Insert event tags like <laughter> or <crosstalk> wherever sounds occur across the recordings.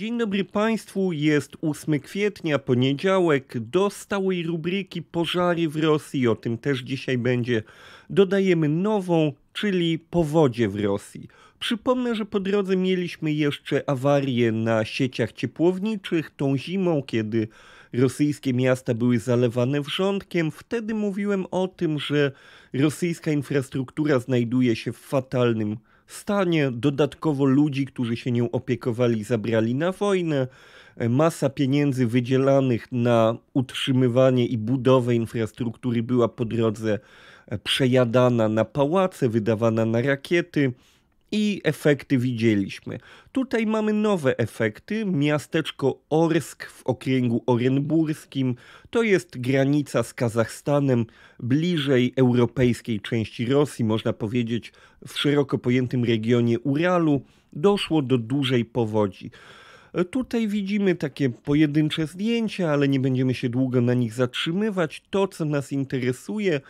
Dzień dobry Państwu, jest 8 kwietnia, poniedziałek, do stałej rubryki Pożary w Rosji, o tym też dzisiaj będzie, dodajemy nową, czyli powodzie w Rosji. Przypomnę, że po drodze mieliśmy jeszcze awarię na sieciach ciepłowniczych tą zimą, kiedy rosyjskie miasta były zalewane wrzątkiem. Wtedy mówiłem o tym, że rosyjska infrastruktura znajduje się w fatalnym stanie stanie, dodatkowo ludzi, którzy się nią opiekowali, zabrali na wojnę, e, masa pieniędzy wydzielanych na utrzymywanie i budowę infrastruktury była po drodze e, przejadana na pałace, wydawana na rakiety i efekty widzieliśmy. Tutaj mamy nowe efekty. Miasteczko Orsk w okręgu orenburskim to jest granica z Kazachstanem, bliżej europejskiej części Rosji, można powiedzieć w szeroko pojętym regionie Uralu, doszło do dużej powodzi. Tutaj widzimy takie pojedyncze zdjęcia, ale nie będziemy się długo na nich zatrzymywać. To, co nas interesuje,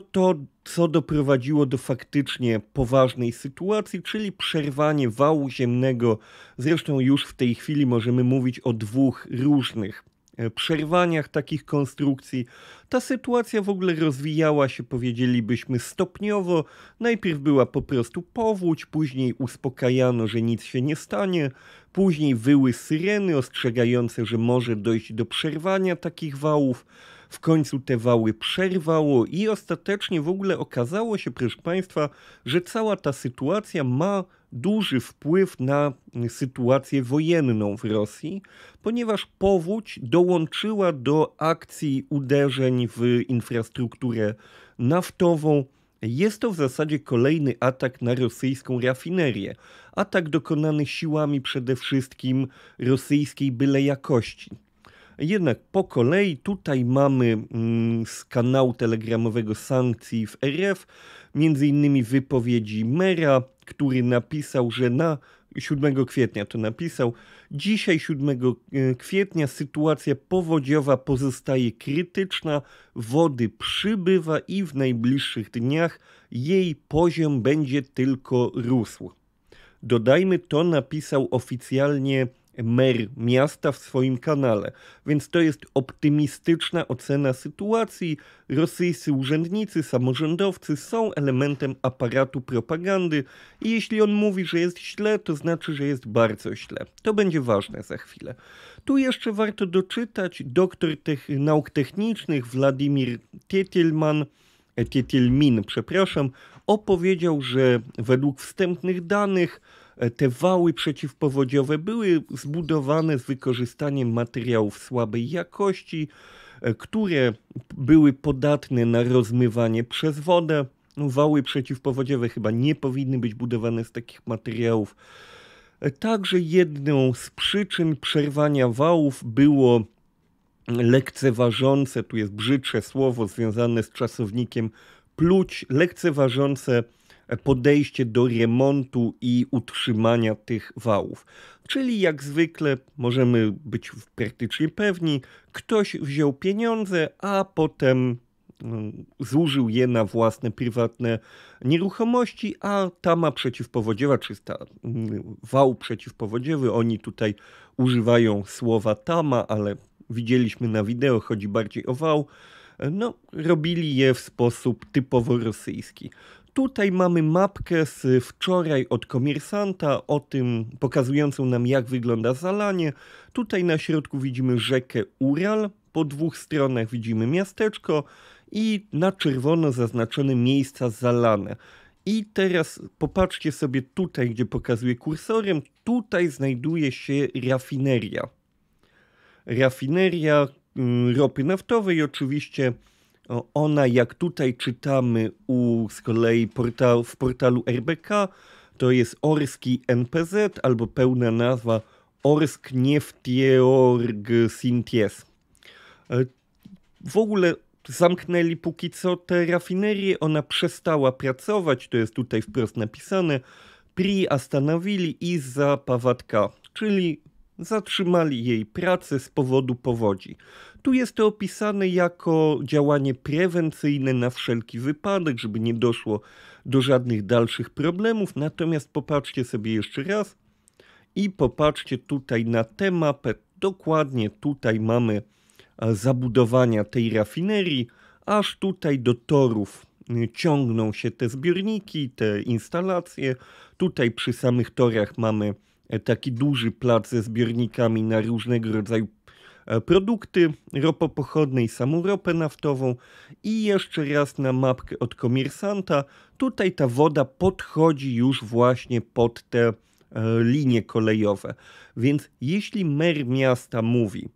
to to, co doprowadziło do faktycznie poważnej sytuacji, czyli przerwanie wału ziemnego. Zresztą już w tej chwili możemy mówić o dwóch różnych e, przerwaniach takich konstrukcji. Ta sytuacja w ogóle rozwijała się, powiedzielibyśmy, stopniowo. Najpierw była po prostu powódź, później uspokajano, że nic się nie stanie, później wyły syreny ostrzegające, że może dojść do przerwania takich wałów w końcu te wały przerwało i ostatecznie w ogóle okazało się, proszę Państwa, że cała ta sytuacja ma duży wpływ na mm, sytuację wojenną w Rosji, ponieważ powódź dołączyła do akcji uderzeń w infrastrukturę naftową. Jest to w zasadzie kolejny atak na rosyjską rafinerię. Atak dokonany siłami przede wszystkim rosyjskiej byle jakości. Jednak po kolei tutaj mamy mm, z kanału telegramowego sankcji w RF między innymi wypowiedzi mera, który napisał, że na 7 kwietnia to napisał. Dzisiaj 7 e, kwietnia sytuacja powodziowa pozostaje krytyczna, wody przybywa i w najbliższych dniach jej poziom będzie tylko rósł. Dodajmy, to napisał oficjalnie mer miasta w swoim kanale. Więc to jest optymistyczna ocena sytuacji. Rosyjscy urzędnicy, samorządowcy są elementem aparatu propagandy i jeśli on mówi, że jest źle, to znaczy, że jest bardzo źle. To będzie ważne za chwilę. Tu jeszcze warto doczytać doktor nauk technicznych Władimir Tietelman, e, Tietelmin, przepraszam, opowiedział, że według wstępnych danych E, te wały przeciwpowodziowe były zbudowane z wykorzystaniem materiałów słabej jakości, e, które były podatne na rozmywanie przez wodę. No, wały przeciwpowodziowe chyba nie powinny być budowane z takich materiałów. E, także jedną z przyczyn przerwania wałów było lekceważące, tu jest brzydsze słowo związane z czasownikiem pluć, lekceważące podejście do remontu i utrzymania tych wałów. Czyli jak zwykle możemy być praktycznie pewni, ktoś wziął pieniądze, a potem mm, zużył je na własne prywatne nieruchomości, a tama przeciwpowodziewa, czy ta mm, wał przeciwpowodziewy, oni tutaj używają słowa tama, ale widzieliśmy na wideo, chodzi bardziej o wał, no, robili je w sposób typowo rosyjski. Tutaj mamy mapkę z y, wczoraj od komersanta o tym pokazującą nam jak wygląda zalanie. Tutaj na środku widzimy rzekę Ural, po dwóch stronach widzimy miasteczko i na czerwono zaznaczone miejsca zalane. I teraz popatrzcie sobie tutaj, gdzie pokazuję kursorem, tutaj znajduje się rafineria. Rafineria mm, ropy naftowej oczywiście ona, jak tutaj czytamy u z kolei portal, w portalu RBK, to jest Orski NPZ albo pełna nazwa Orsk Niefteorg Sinties. E, w ogóle zamknęli póki co tę rafinerię, ona przestała pracować, to jest tutaj wprost napisane. Pri остановили из-за czyli zatrzymali jej pracę z powodu powodzi. Tu jest to opisane jako działanie prewencyjne na wszelki wypadek, żeby nie doszło do żadnych dalszych problemów. Natomiast popatrzcie sobie jeszcze raz i popatrzcie tutaj na tę mapę. Dokładnie tutaj mamy e, zabudowania tej rafinerii, aż tutaj do torów y, ciągną się te zbiorniki, te instalacje. Tutaj przy samych torach mamy taki duży plac ze zbiornikami na różnego rodzaju e, produkty, ropopochodne i samą ropę naftową i jeszcze raz na mapkę od komersanta. Tutaj ta woda podchodzi już właśnie pod te e, linie kolejowe. Więc jeśli mer miasta mówi,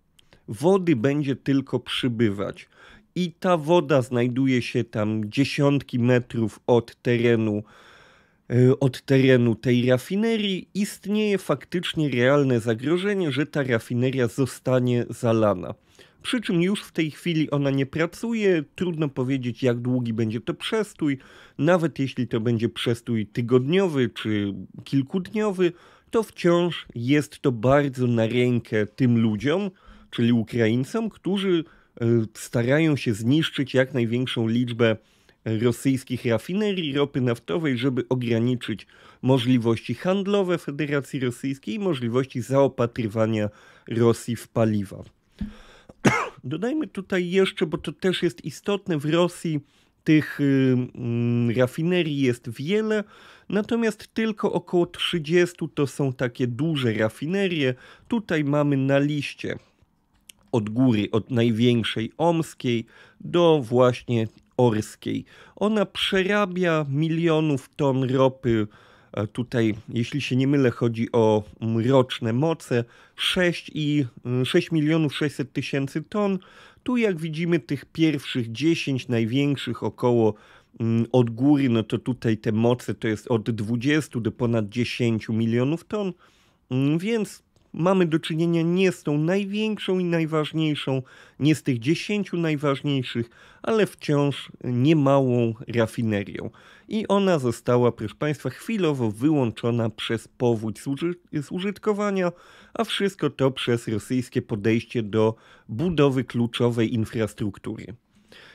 wody będzie tylko przybywać i ta woda znajduje się tam dziesiątki metrów od terenu E, od terenu tej rafinerii istnieje faktycznie realne zagrożenie, że ta rafineria zostanie zalana. Przy czym już w tej chwili ona nie pracuje, trudno powiedzieć jak długi będzie to przestój. Nawet jeśli to będzie przestój tygodniowy czy kilkudniowy, to wciąż jest to bardzo na rękę tym ludziom, czyli Ukraińcom, którzy e, starają się zniszczyć jak największą liczbę rosyjskich rafinerii ropy naftowej, żeby ograniczyć możliwości handlowe Federacji Rosyjskiej i możliwości zaopatrywania Rosji w paliwa. <coughs> Dodajmy tutaj jeszcze, bo to też jest istotne, w Rosji tych y, mm, rafinerii jest wiele, natomiast tylko około 30 to są takie duże rafinerie. Tutaj mamy na liście od góry, od największej omskiej do właśnie orskiej. Ona przerabia milionów ton ropy. E, tutaj, jeśli się nie mylę, chodzi o roczne moce 6 i 6 mm, milionów 600 tysięcy ton. Tu, jak widzimy, tych pierwszych 10 największych około mm, od góry, no to tutaj te moce to jest od 20 do ponad 10 milionów ton, mm, więc mamy do czynienia nie z tą największą i najważniejszą, nie z tych dziesięciu najważniejszych, ale wciąż niemałą rafinerią. I ona została, proszę Państwa, chwilowo wyłączona przez powódź z użytkowania, a wszystko to przez rosyjskie podejście do budowy kluczowej infrastruktury.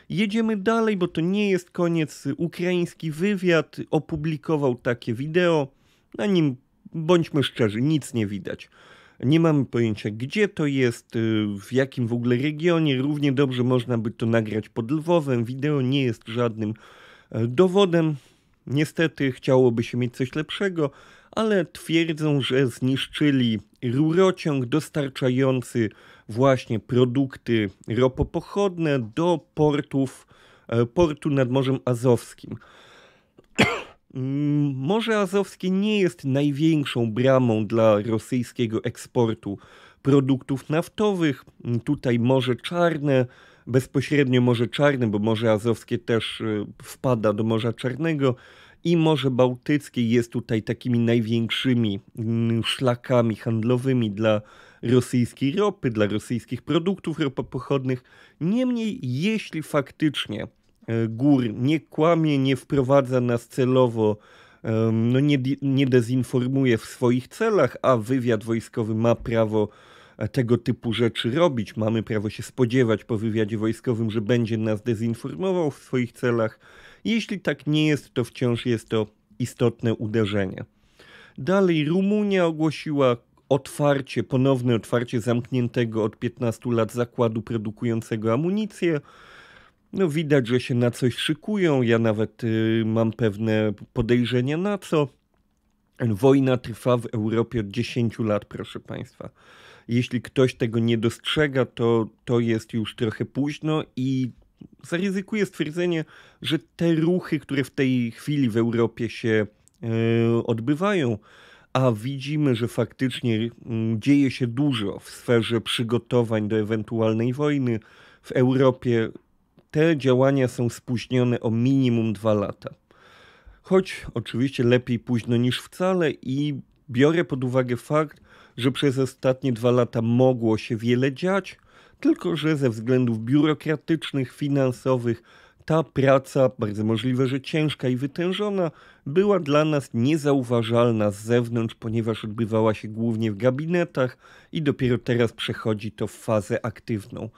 Jedziemy dalej, bo to nie jest koniec. Ukraiński wywiad opublikował takie wideo, na nim bądźmy szczerzy, nic nie widać. Nie mamy pojęcia, gdzie to jest, y, w jakim w ogóle regionie. Równie dobrze można by to nagrać pod Lwowem. Wideo nie jest żadnym e, dowodem. Niestety chciałoby się mieć coś lepszego, ale twierdzą, że zniszczyli rurociąg dostarczający właśnie produkty ropopochodne do portów, e, portu nad Morzem Azowskim. Mm, Morze Azowskie nie jest największą bramą dla rosyjskiego eksportu produktów naftowych. Mm, tutaj Morze Czarne, bezpośrednio Morze Czarne, bo Morze Azowskie też y, wpada do Morza Czarnego i Morze Bałtyckie jest tutaj takimi największymi mm, szlakami handlowymi dla rosyjskiej ropy, dla rosyjskich produktów ropopochodnych. Niemniej, jeśli faktycznie E, gór nie kłamie, nie wprowadza nas celowo, no nie, nie dezinformuje w swoich celach, a wywiad wojskowy ma prawo e, tego typu rzeczy robić. Mamy prawo się spodziewać po wywiadzie wojskowym, że będzie nas dezinformował w swoich celach. Jeśli tak nie jest, to wciąż jest to istotne uderzenie. Dalej Rumunia ogłosiła otwarcie, ponowne otwarcie zamkniętego od 15 lat zakładu produkującego amunicję. No widać, że się na coś szykują. Ja nawet y, mam pewne podejrzenia na co. Wojna trwa w Europie od 10 lat, proszę Państwa. Jeśli ktoś tego nie dostrzega, to to jest już trochę późno i zaryzykuję stwierdzenie, że te ruchy, które w tej chwili w Europie się y, odbywają, a widzimy, że faktycznie mm, dzieje się dużo w sferze przygotowań do ewentualnej wojny. W Europie te działania są spóźnione o minimum dwa lata. Choć oczywiście lepiej późno niż wcale i biorę pod uwagę fakt, że przez ostatnie dwa lata mogło się wiele dziać, tylko że ze względów biurokratycznych, finansowych, ta praca, bardzo możliwe, że ciężka i wytężona, była dla nas niezauważalna z zewnątrz, ponieważ odbywała się głównie w gabinetach i dopiero teraz przechodzi to w fazę aktywną.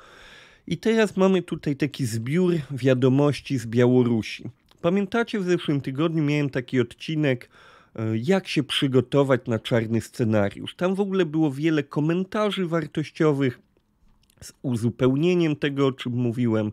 I teraz mamy tutaj taki zbiór wiadomości z Białorusi. Pamiętacie, w zeszłym tygodniu miałem taki odcinek, e, jak się przygotować na czarny scenariusz. Tam w ogóle było wiele komentarzy wartościowych z uzupełnieniem tego, o czym mówiłem.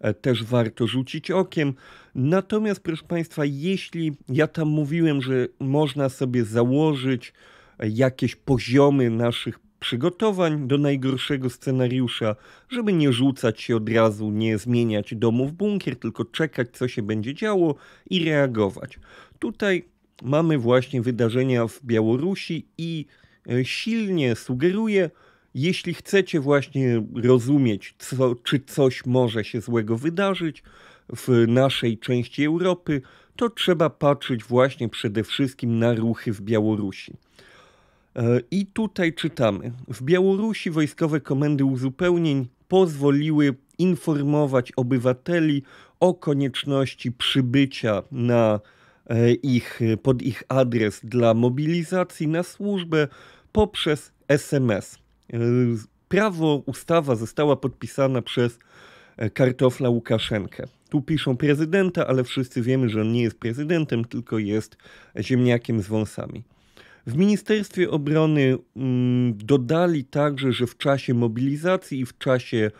E, też warto rzucić okiem. Natomiast, proszę Państwa, jeśli ja tam mówiłem, że można sobie założyć e, jakieś poziomy naszych przygotowań do najgorszego scenariusza, żeby nie rzucać się od razu, nie zmieniać domu w bunkier, tylko czekać, co się będzie działo i reagować. Tutaj mamy właśnie wydarzenia w Białorusi i e, silnie sugeruję, jeśli chcecie właśnie rozumieć, co, czy coś może się złego wydarzyć w naszej części Europy, to trzeba patrzeć właśnie przede wszystkim na ruchy w Białorusi. E, I tutaj czytamy. W Białorusi wojskowe komendy uzupełnień pozwoliły informować obywateli o konieczności przybycia na e, ich, pod ich adres dla mobilizacji na służbę poprzez SMS. E, prawo, ustawa została podpisana przez kartofla Łukaszenkę. Tu piszą prezydenta, ale wszyscy wiemy, że on nie jest prezydentem, tylko jest ziemniakiem z wąsami. W Ministerstwie Obrony mm, dodali także, że w czasie mobilizacji i w czasie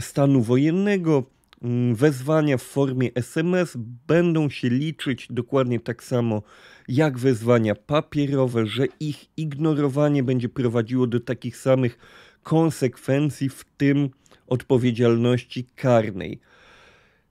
stanu wojennego mm, wezwania w formie SMS będą się liczyć dokładnie tak samo jak wezwania papierowe, że ich ignorowanie będzie prowadziło do takich samych konsekwencji, w tym odpowiedzialności karnej.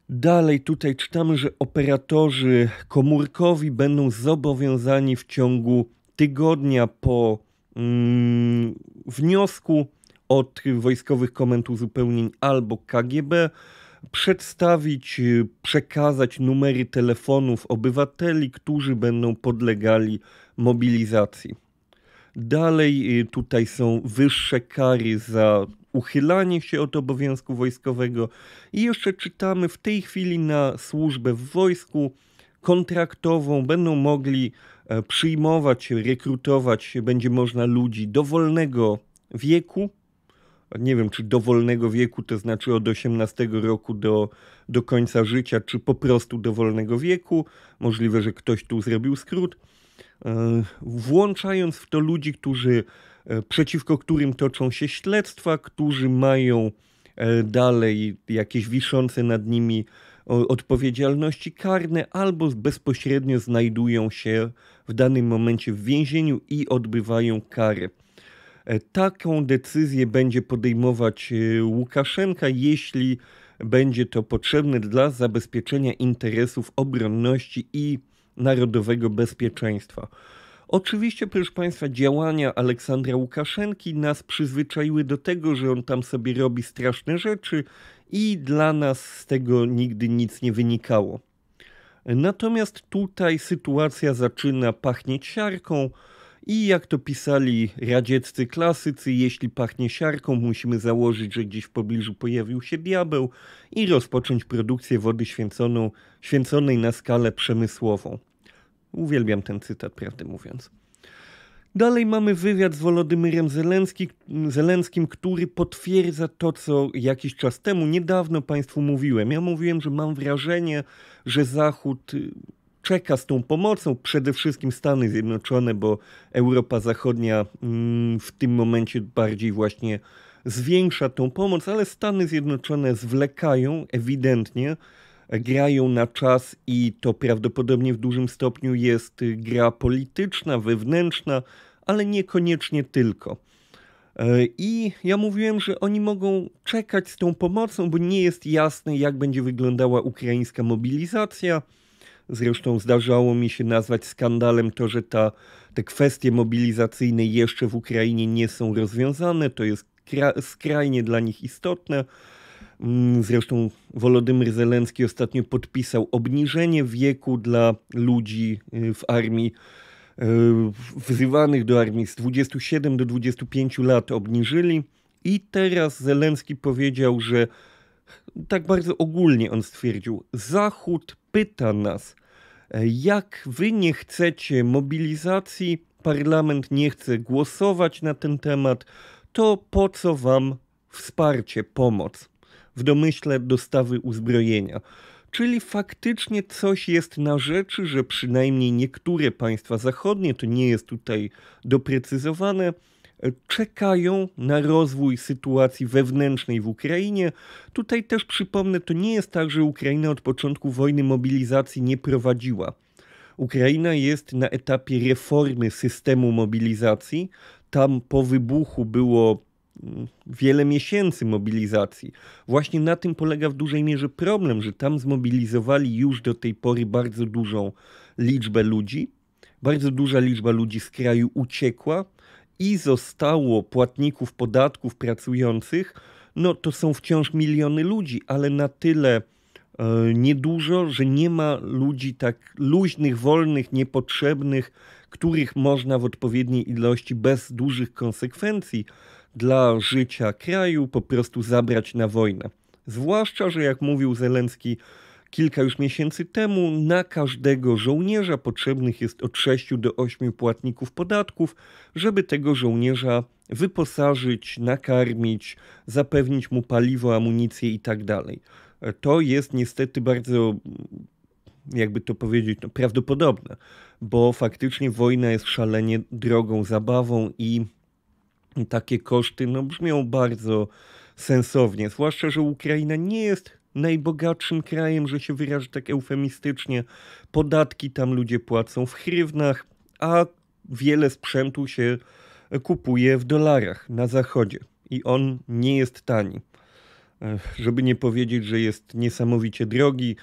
Dalej tutaj czytamy, że operatorzy komórkowi będą zobowiązani w ciągu tygodnia po mm, wniosku od wojskowych komend uzupełnień albo KGB przedstawić, y, przekazać numery telefonów obywateli, którzy będą podlegali mobilizacji. Dalej y, tutaj są wyższe kary za uchylanie się od obowiązku wojskowego i jeszcze czytamy w tej chwili na służbę w wojsku kontraktową będą mogli E, przyjmować, rekrutować będzie można ludzi dowolnego wieku. Nie wiem, czy dowolnego wieku, to znaczy od 18 roku do, do końca życia, czy po prostu dowolnego wieku. Możliwe, że ktoś tu zrobił skrót. E, włączając w to ludzi, którzy e, przeciwko którym toczą się śledztwa, którzy mają dalej jakieś wiszące nad nimi odpowiedzialności karne albo bezpośrednio znajdują się w danym momencie w więzieniu i odbywają karę. E, taką decyzję będzie podejmować e, Łukaszenka, jeśli będzie to potrzebne dla zabezpieczenia interesów obronności i narodowego bezpieczeństwa. Oczywiście, proszę Państwa, działania Aleksandra Łukaszenki nas przyzwyczaiły do tego, że on tam sobie robi straszne rzeczy i dla nas z tego nigdy nic nie wynikało. Natomiast tutaj sytuacja zaczyna pachnieć siarką. I jak to pisali radzieccy klasycy, jeśli pachnie siarką, musimy założyć, że gdzieś w pobliżu pojawił się diabeł i rozpocząć produkcję wody święconą, święconej na skalę przemysłową. Uwielbiam ten cytat, prawdę mówiąc. Dalej mamy wywiad z Wolodymyrem Zelenski, Zelenskim, który potwierdza to, co jakiś czas temu, niedawno Państwu mówiłem. Ja mówiłem, że mam wrażenie, że Zachód y, czeka z tą pomocą, przede wszystkim Stany Zjednoczone, bo Europa Zachodnia mm, w tym momencie bardziej właśnie zwiększa tą pomoc, ale Stany Zjednoczone zwlekają ewidentnie grają na czas i to prawdopodobnie w dużym stopniu jest gra polityczna, wewnętrzna, ale niekoniecznie tylko. E, I ja mówiłem, że oni mogą czekać z tą pomocą, bo nie jest jasne, jak będzie wyglądała ukraińska mobilizacja. Zresztą zdarzało mi się nazwać skandalem to, że ta, te kwestie mobilizacyjne jeszcze w Ukrainie nie są rozwiązane. To jest skrajnie dla nich istotne. Mm, zresztą Wolodymyr Zelenski ostatnio podpisał obniżenie wieku dla ludzi y, w armii y, wzywanych do armii z 27 do 25 lat obniżyli i teraz Zelenski powiedział, że tak bardzo ogólnie on stwierdził, Zachód pyta nas, e, jak wy nie chcecie mobilizacji, parlament nie chce głosować na ten temat, to po co wam wsparcie, pomoc? w domyśle dostawy uzbrojenia. Czyli faktycznie coś jest na rzeczy, że przynajmniej niektóre państwa zachodnie, to nie jest tutaj doprecyzowane, czekają na rozwój sytuacji wewnętrznej w Ukrainie. Tutaj też przypomnę, to nie jest tak, że Ukraina od początku wojny mobilizacji nie prowadziła. Ukraina jest na etapie reformy systemu mobilizacji. Tam po wybuchu było Y, wiele miesięcy mobilizacji. Właśnie na tym polega w dużej mierze problem, że tam zmobilizowali już do tej pory bardzo dużą liczbę ludzi. Bardzo duża liczba ludzi z kraju uciekła i zostało płatników podatków pracujących. No to są wciąż miliony ludzi, ale na tyle e, niedużo, że nie ma ludzi tak luźnych, wolnych, niepotrzebnych, których można w odpowiedniej ilości bez dużych konsekwencji dla życia kraju po prostu zabrać na wojnę. Zwłaszcza, że jak mówił Zelenski kilka już miesięcy temu, na każdego żołnierza potrzebnych jest od 6 do 8 płatników podatków, żeby tego żołnierza wyposażyć, nakarmić, zapewnić mu paliwo, amunicję itd. Tak to jest niestety bardzo jakby to powiedzieć, no, prawdopodobne, bo faktycznie wojna jest szalenie drogą zabawą i takie koszty no, brzmią bardzo sensownie, zwłaszcza, że Ukraina nie jest najbogatszym krajem, że się wyrażę tak eufemistycznie. Podatki tam ludzie płacą w hrywnach, a wiele sprzętu się kupuje w dolarach na zachodzie i on nie jest tani. Żeby nie powiedzieć, że jest niesamowicie drogi,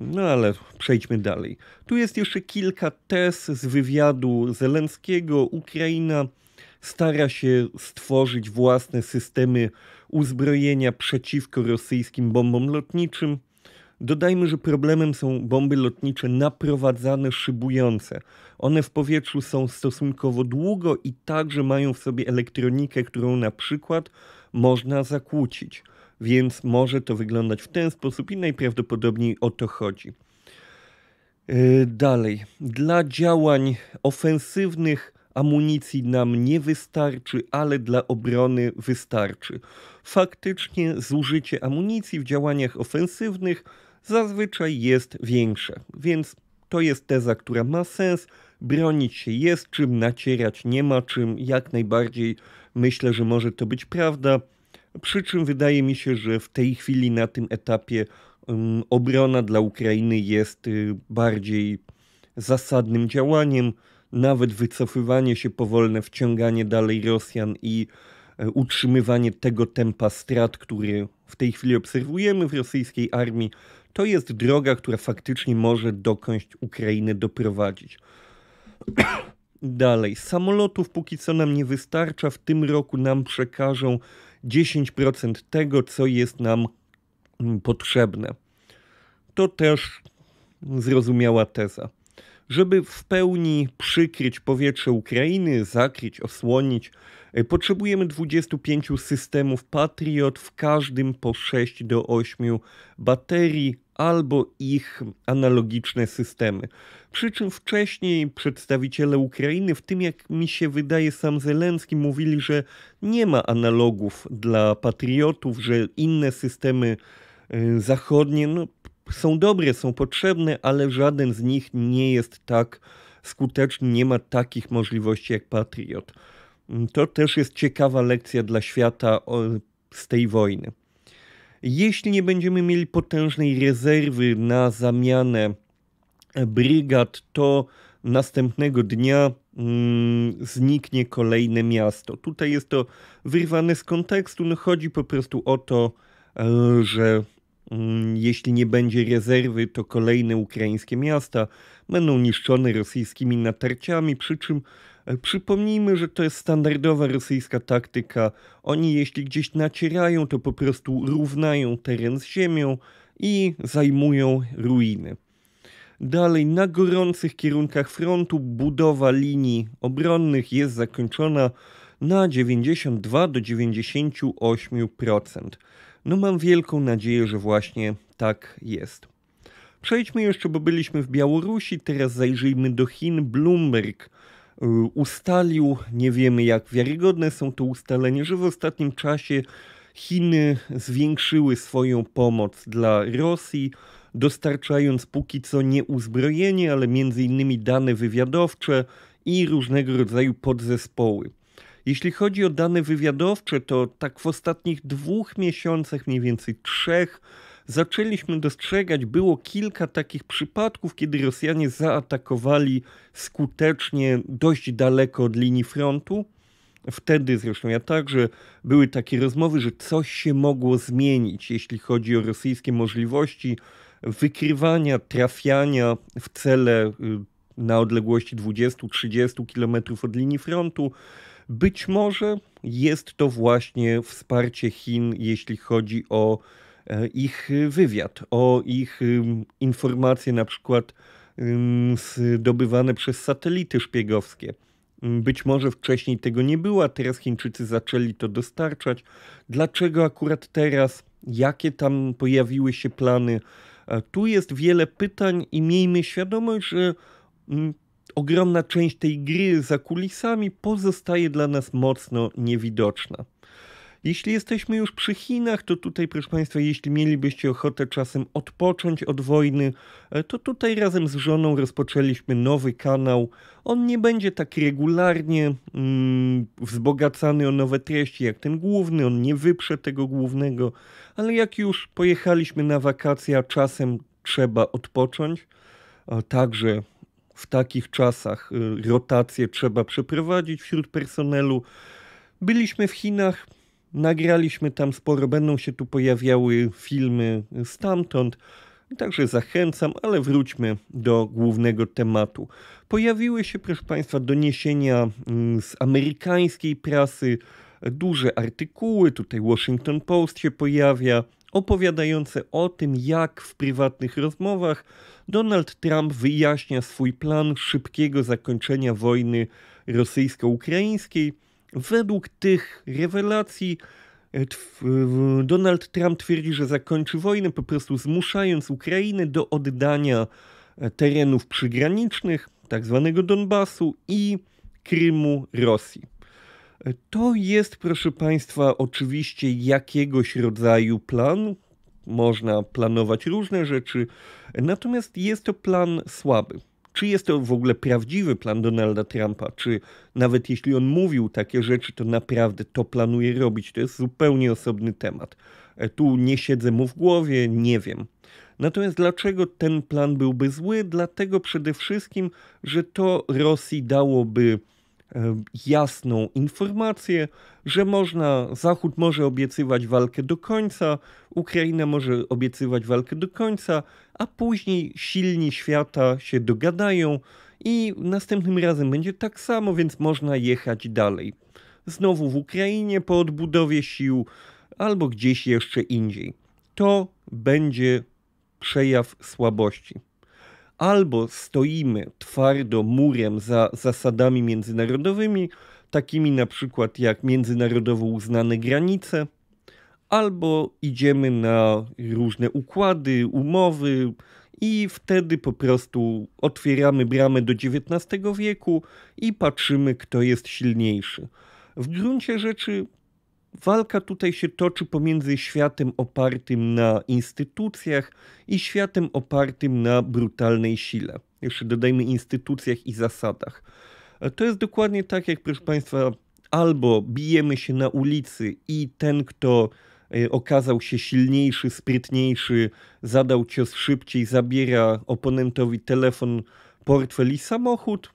no ale przejdźmy dalej. Tu jest jeszcze kilka tez z wywiadu Zelenskiego. Ukraina stara się stworzyć własne systemy uzbrojenia przeciwko rosyjskim bombom lotniczym. Dodajmy, że problemem są bomby lotnicze naprowadzane szybujące. One w powietrzu są stosunkowo długo i także mają w sobie elektronikę, którą na przykład można zakłócić. Więc może to wyglądać w ten sposób i najprawdopodobniej o to chodzi. E, dalej, dla działań ofensywnych amunicji nam nie wystarczy, ale dla obrony wystarczy. Faktycznie zużycie amunicji w działaniach ofensywnych zazwyczaj jest większe, więc to jest teza, która ma sens. Bronić się jest czym, nacierać nie ma czym, jak najbardziej myślę, że może to być prawda. Przy czym wydaje mi się, że w tej chwili na tym etapie um, obrona dla Ukrainy jest y, bardziej zasadnym działaniem nawet wycofywanie się powolne, wciąganie dalej Rosjan i e, utrzymywanie tego tempa strat, który w tej chwili obserwujemy w rosyjskiej armii, to jest droga, która faktycznie może dokądś Ukrainy doprowadzić. <coughs> Dalej, samolotów póki co nam nie wystarcza, w tym roku nam przekażą 10% tego, co jest nam mm, potrzebne. To też zrozumiała teza żeby w pełni przykryć powietrze Ukrainy, zakryć, osłonić, e, potrzebujemy 25 systemów Patriot, w każdym po 6 do 8 baterii albo ich analogiczne systemy. Przy czym wcześniej przedstawiciele Ukrainy, w tym jak mi się wydaje sam Zelenski, mówili, że nie ma analogów dla patriotów, że inne systemy e, zachodnie no, są dobre, są potrzebne, ale żaden z nich nie jest tak skuteczny, nie ma takich możliwości jak Patriot. Mm, to też jest ciekawa lekcja dla świata z tej wojny. Jeśli nie będziemy mieli potężnej rezerwy na zamianę e, brygad, to następnego dnia mm, zniknie kolejne miasto. Tutaj jest to wyrwane z kontekstu. No chodzi po prostu o to, e, że Mm, jeśli nie będzie rezerwy, to kolejne ukraińskie miasta będą niszczone rosyjskimi natarciami, przy czym e, Przypomnijmy, że to jest standardowa rosyjska taktyka. Oni jeśli gdzieś nacierają, to po prostu równają teren z ziemią i zajmują ruiny. Dalej, na gorących kierunkach frontu budowa linii obronnych jest zakończona na 92 do 98%. No mam wielką nadzieję, że właśnie tak jest. Przejdźmy jeszcze, bo byliśmy w Białorusi, teraz zajrzyjmy do Chin. Bloomberg y, ustalił, nie wiemy jak wiarygodne są to ustalenia, że w ostatnim czasie Chiny zwiększyły swoją pomoc dla Rosji, dostarczając póki co nie uzbrojenie, ale m.in. dane wywiadowcze i różnego rodzaju podzespoły. Jeśli chodzi o dane wywiadowcze, to tak w ostatnich dwóch miesiącach, mniej więcej trzech, zaczęliśmy dostrzegać, było kilka takich przypadków, kiedy Rosjanie zaatakowali skutecznie dość daleko od linii frontu. Wtedy zresztą ja także były takie rozmowy, że coś się mogło zmienić, jeśli chodzi o rosyjskie możliwości wykrywania, trafiania w cele y, na odległości 20-30 km od linii frontu. Być może jest to właśnie wsparcie Chin, jeśli chodzi o e, ich wywiad, o ich informacje na przykład zdobywane przez satelity szpiegowskie. Być może wcześniej tego nie było, a teraz Chińczycy zaczęli to dostarczać. Dlaczego akurat teraz? Jakie tam pojawiły się plany? E, tu jest wiele pytań i miejmy świadomość, że ogromna część tej gry za kulisami pozostaje dla nas mocno niewidoczna. Jeśli jesteśmy już przy Chinach, to tutaj, proszę Państwa, jeśli mielibyście ochotę czasem odpocząć od wojny, e, to tutaj razem z żoną rozpoczęliśmy nowy kanał. On nie będzie tak regularnie mm, wzbogacany o nowe treści jak ten główny, on nie wyprze tego głównego, ale jak już pojechaliśmy na wakacje, a czasem trzeba odpocząć, także w takich czasach y, rotacje trzeba przeprowadzić wśród personelu. Byliśmy w Chinach, nagraliśmy tam sporo, będą się tu pojawiały filmy stamtąd. Także zachęcam, ale wróćmy do głównego tematu. Pojawiły się, proszę Państwa, doniesienia mm, z amerykańskiej prasy, duże artykuły, tutaj Washington Post się pojawia, opowiadające o tym, jak w prywatnych rozmowach Donald Trump wyjaśnia swój plan szybkiego zakończenia wojny rosyjsko-ukraińskiej. Według tych rewelacji e, Donald Trump twierdzi, że zakończy wojnę, po prostu zmuszając Ukrainę do oddania e, terenów przygranicznych, tzw. Tak Donbasu i Krymu Rosji. E, to jest, proszę Państwa, oczywiście jakiegoś rodzaju plan. Można planować różne rzeczy, natomiast jest to plan słaby. Czy jest to w ogóle prawdziwy plan Donalda Trumpa, czy nawet jeśli on mówił takie rzeczy, to naprawdę to planuje robić, to jest zupełnie osobny temat. E, tu nie siedzę mu w głowie, nie wiem. Natomiast dlaczego ten plan byłby zły? Dlatego przede wszystkim, że to Rosji dałoby jasną informację, że można, Zachód może obiecywać walkę do końca, Ukraina może obiecywać walkę do końca, a później silni świata się dogadają i następnym razem będzie tak samo, więc można jechać dalej. Znowu w Ukrainie po odbudowie sił albo gdzieś jeszcze indziej. To będzie przejaw słabości albo stoimy twardo murem za zasadami międzynarodowymi, takimi na przykład jak międzynarodowo uznane granice, albo idziemy na różne układy, umowy i wtedy po prostu otwieramy bramę do XIX wieku i patrzymy, kto jest silniejszy. W gruncie rzeczy Walka tutaj się toczy pomiędzy światem opartym na instytucjach i światem opartym na brutalnej sile. Jeszcze dodajmy instytucjach i zasadach. E, to jest dokładnie tak, jak proszę Państwa, albo bijemy się na ulicy i ten, kto e, okazał się silniejszy, sprytniejszy, zadał cios szybciej, zabiera oponentowi telefon, portfel i samochód,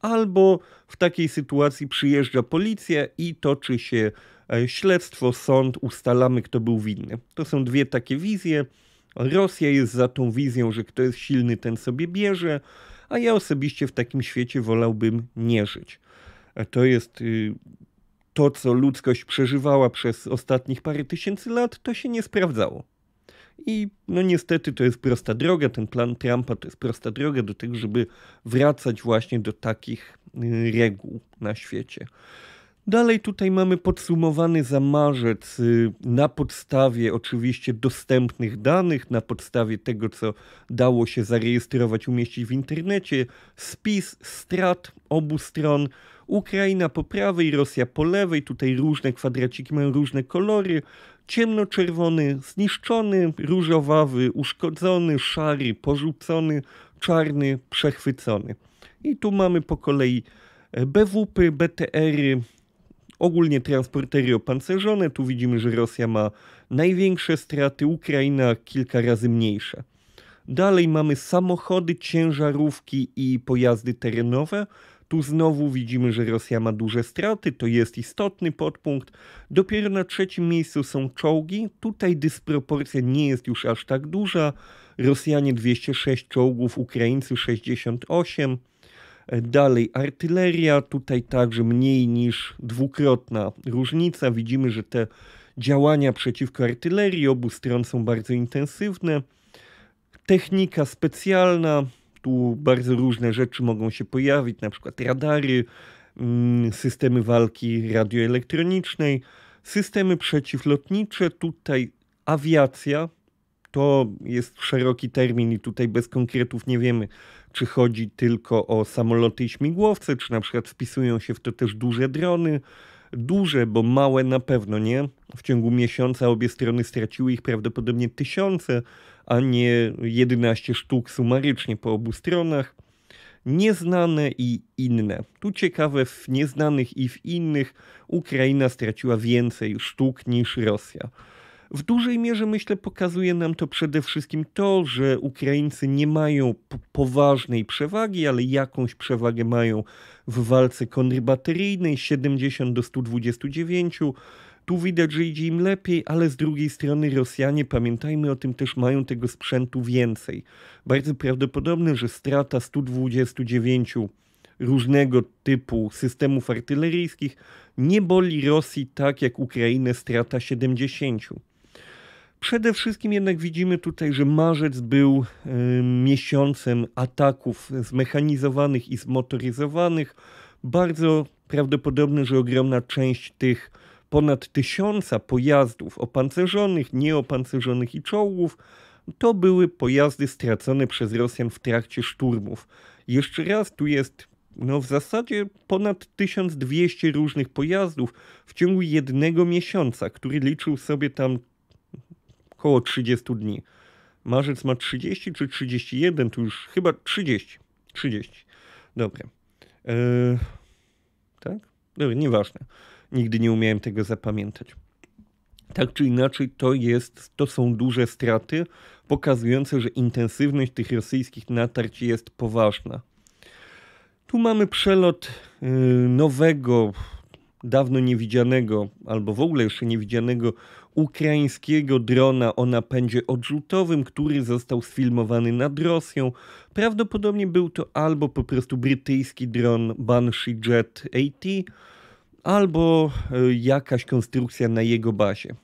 albo w takiej sytuacji przyjeżdża policja i toczy się E, śledztwo, sąd, ustalamy kto był winny. To są dwie takie wizje. Rosja jest za tą wizją, że kto jest silny, ten sobie bierze, a ja osobiście w takim świecie wolałbym nie żyć. E, to jest y, to, co ludzkość przeżywała przez ostatnich parę tysięcy lat, to się nie sprawdzało. I no niestety to jest prosta droga, ten plan Trumpa to jest prosta droga do tego, żeby wracać właśnie do takich y, reguł na świecie. Dalej tutaj mamy podsumowany za marzec y, na podstawie oczywiście dostępnych danych, na podstawie tego, co dało się zarejestrować, umieścić w internecie, spis strat obu stron. Ukraina po prawej, Rosja po lewej, tutaj różne kwadraciki mają różne kolory. Ciemnoczerwony zniszczony, różowawy uszkodzony, szary porzucony, czarny przechwycony. I tu mamy po kolei e, BWP, BTR, Ogólnie transportery opancerzone, tu widzimy, że Rosja ma największe straty, Ukraina kilka razy mniejsze. Dalej mamy samochody, ciężarówki i pojazdy terenowe. Tu znowu widzimy, że Rosja ma duże straty, to jest istotny podpunkt. Dopiero na trzecim miejscu są czołgi. Tutaj dysproporcja nie jest już aż tak duża. Rosjanie 206 czołgów, Ukraińcy 68. Dalej artyleria, tutaj także mniej niż dwukrotna różnica. Widzimy, że te działania przeciwko artylerii obu stron są bardzo intensywne. Technika specjalna, tu bardzo różne rzeczy mogą się pojawić, na przykład radary, mm, systemy walki radioelektronicznej, systemy przeciwlotnicze, tutaj awiacja, to jest szeroki termin i tutaj bez konkretów nie wiemy, czy chodzi tylko o samoloty i śmigłowce, czy na przykład wpisują się w to też duże drony. Duże, bo małe na pewno nie. W ciągu miesiąca obie strony straciły ich prawdopodobnie tysiące, a nie 11 sztuk sumarycznie po obu stronach. Nieznane i inne. Tu ciekawe, w nieznanych i w innych Ukraina straciła więcej sztuk niż Rosja. W dużej mierze myślę pokazuje nam to przede wszystkim to, że Ukraińcy nie mają poważnej przewagi, ale jakąś przewagę mają w walce kontrbateryjnej 70 do 129. Tu widać, że idzie im lepiej, ale z drugiej strony Rosjanie, pamiętajmy o tym, też mają tego sprzętu więcej. Bardzo prawdopodobne, że strata 129 różnego typu systemów artyleryjskich nie boli Rosji tak jak Ukrainę strata 70. Przede wszystkim jednak widzimy tutaj, że marzec był y, miesiącem ataków zmechanizowanych i zmotoryzowanych. Bardzo prawdopodobne, że ogromna część tych ponad tysiąca pojazdów opancerzonych, nieopancerzonych i czołgów to były pojazdy stracone przez Rosjan w trakcie szturmów. Jeszcze raz, tu jest no w zasadzie ponad 1200 różnych pojazdów w ciągu jednego miesiąca, który liczył sobie tam około 30 dni. Marzec ma 30 czy 31, to już chyba 30. 30. Dobra. Eee, tak? Dobra, nieważne. Nigdy nie umiałem tego zapamiętać. Tak czy inaczej, to, jest, to są duże straty, pokazujące, że intensywność tych rosyjskich natarć jest poważna. Tu mamy przelot y, nowego, dawno niewidzianego, albo w ogóle jeszcze niewidzianego ukraińskiego drona o napędzie odrzutowym, który został sfilmowany nad Rosją. Prawdopodobnie był to albo po prostu brytyjski dron Banshee Jet AT, albo e, jakaś konstrukcja na jego bazie.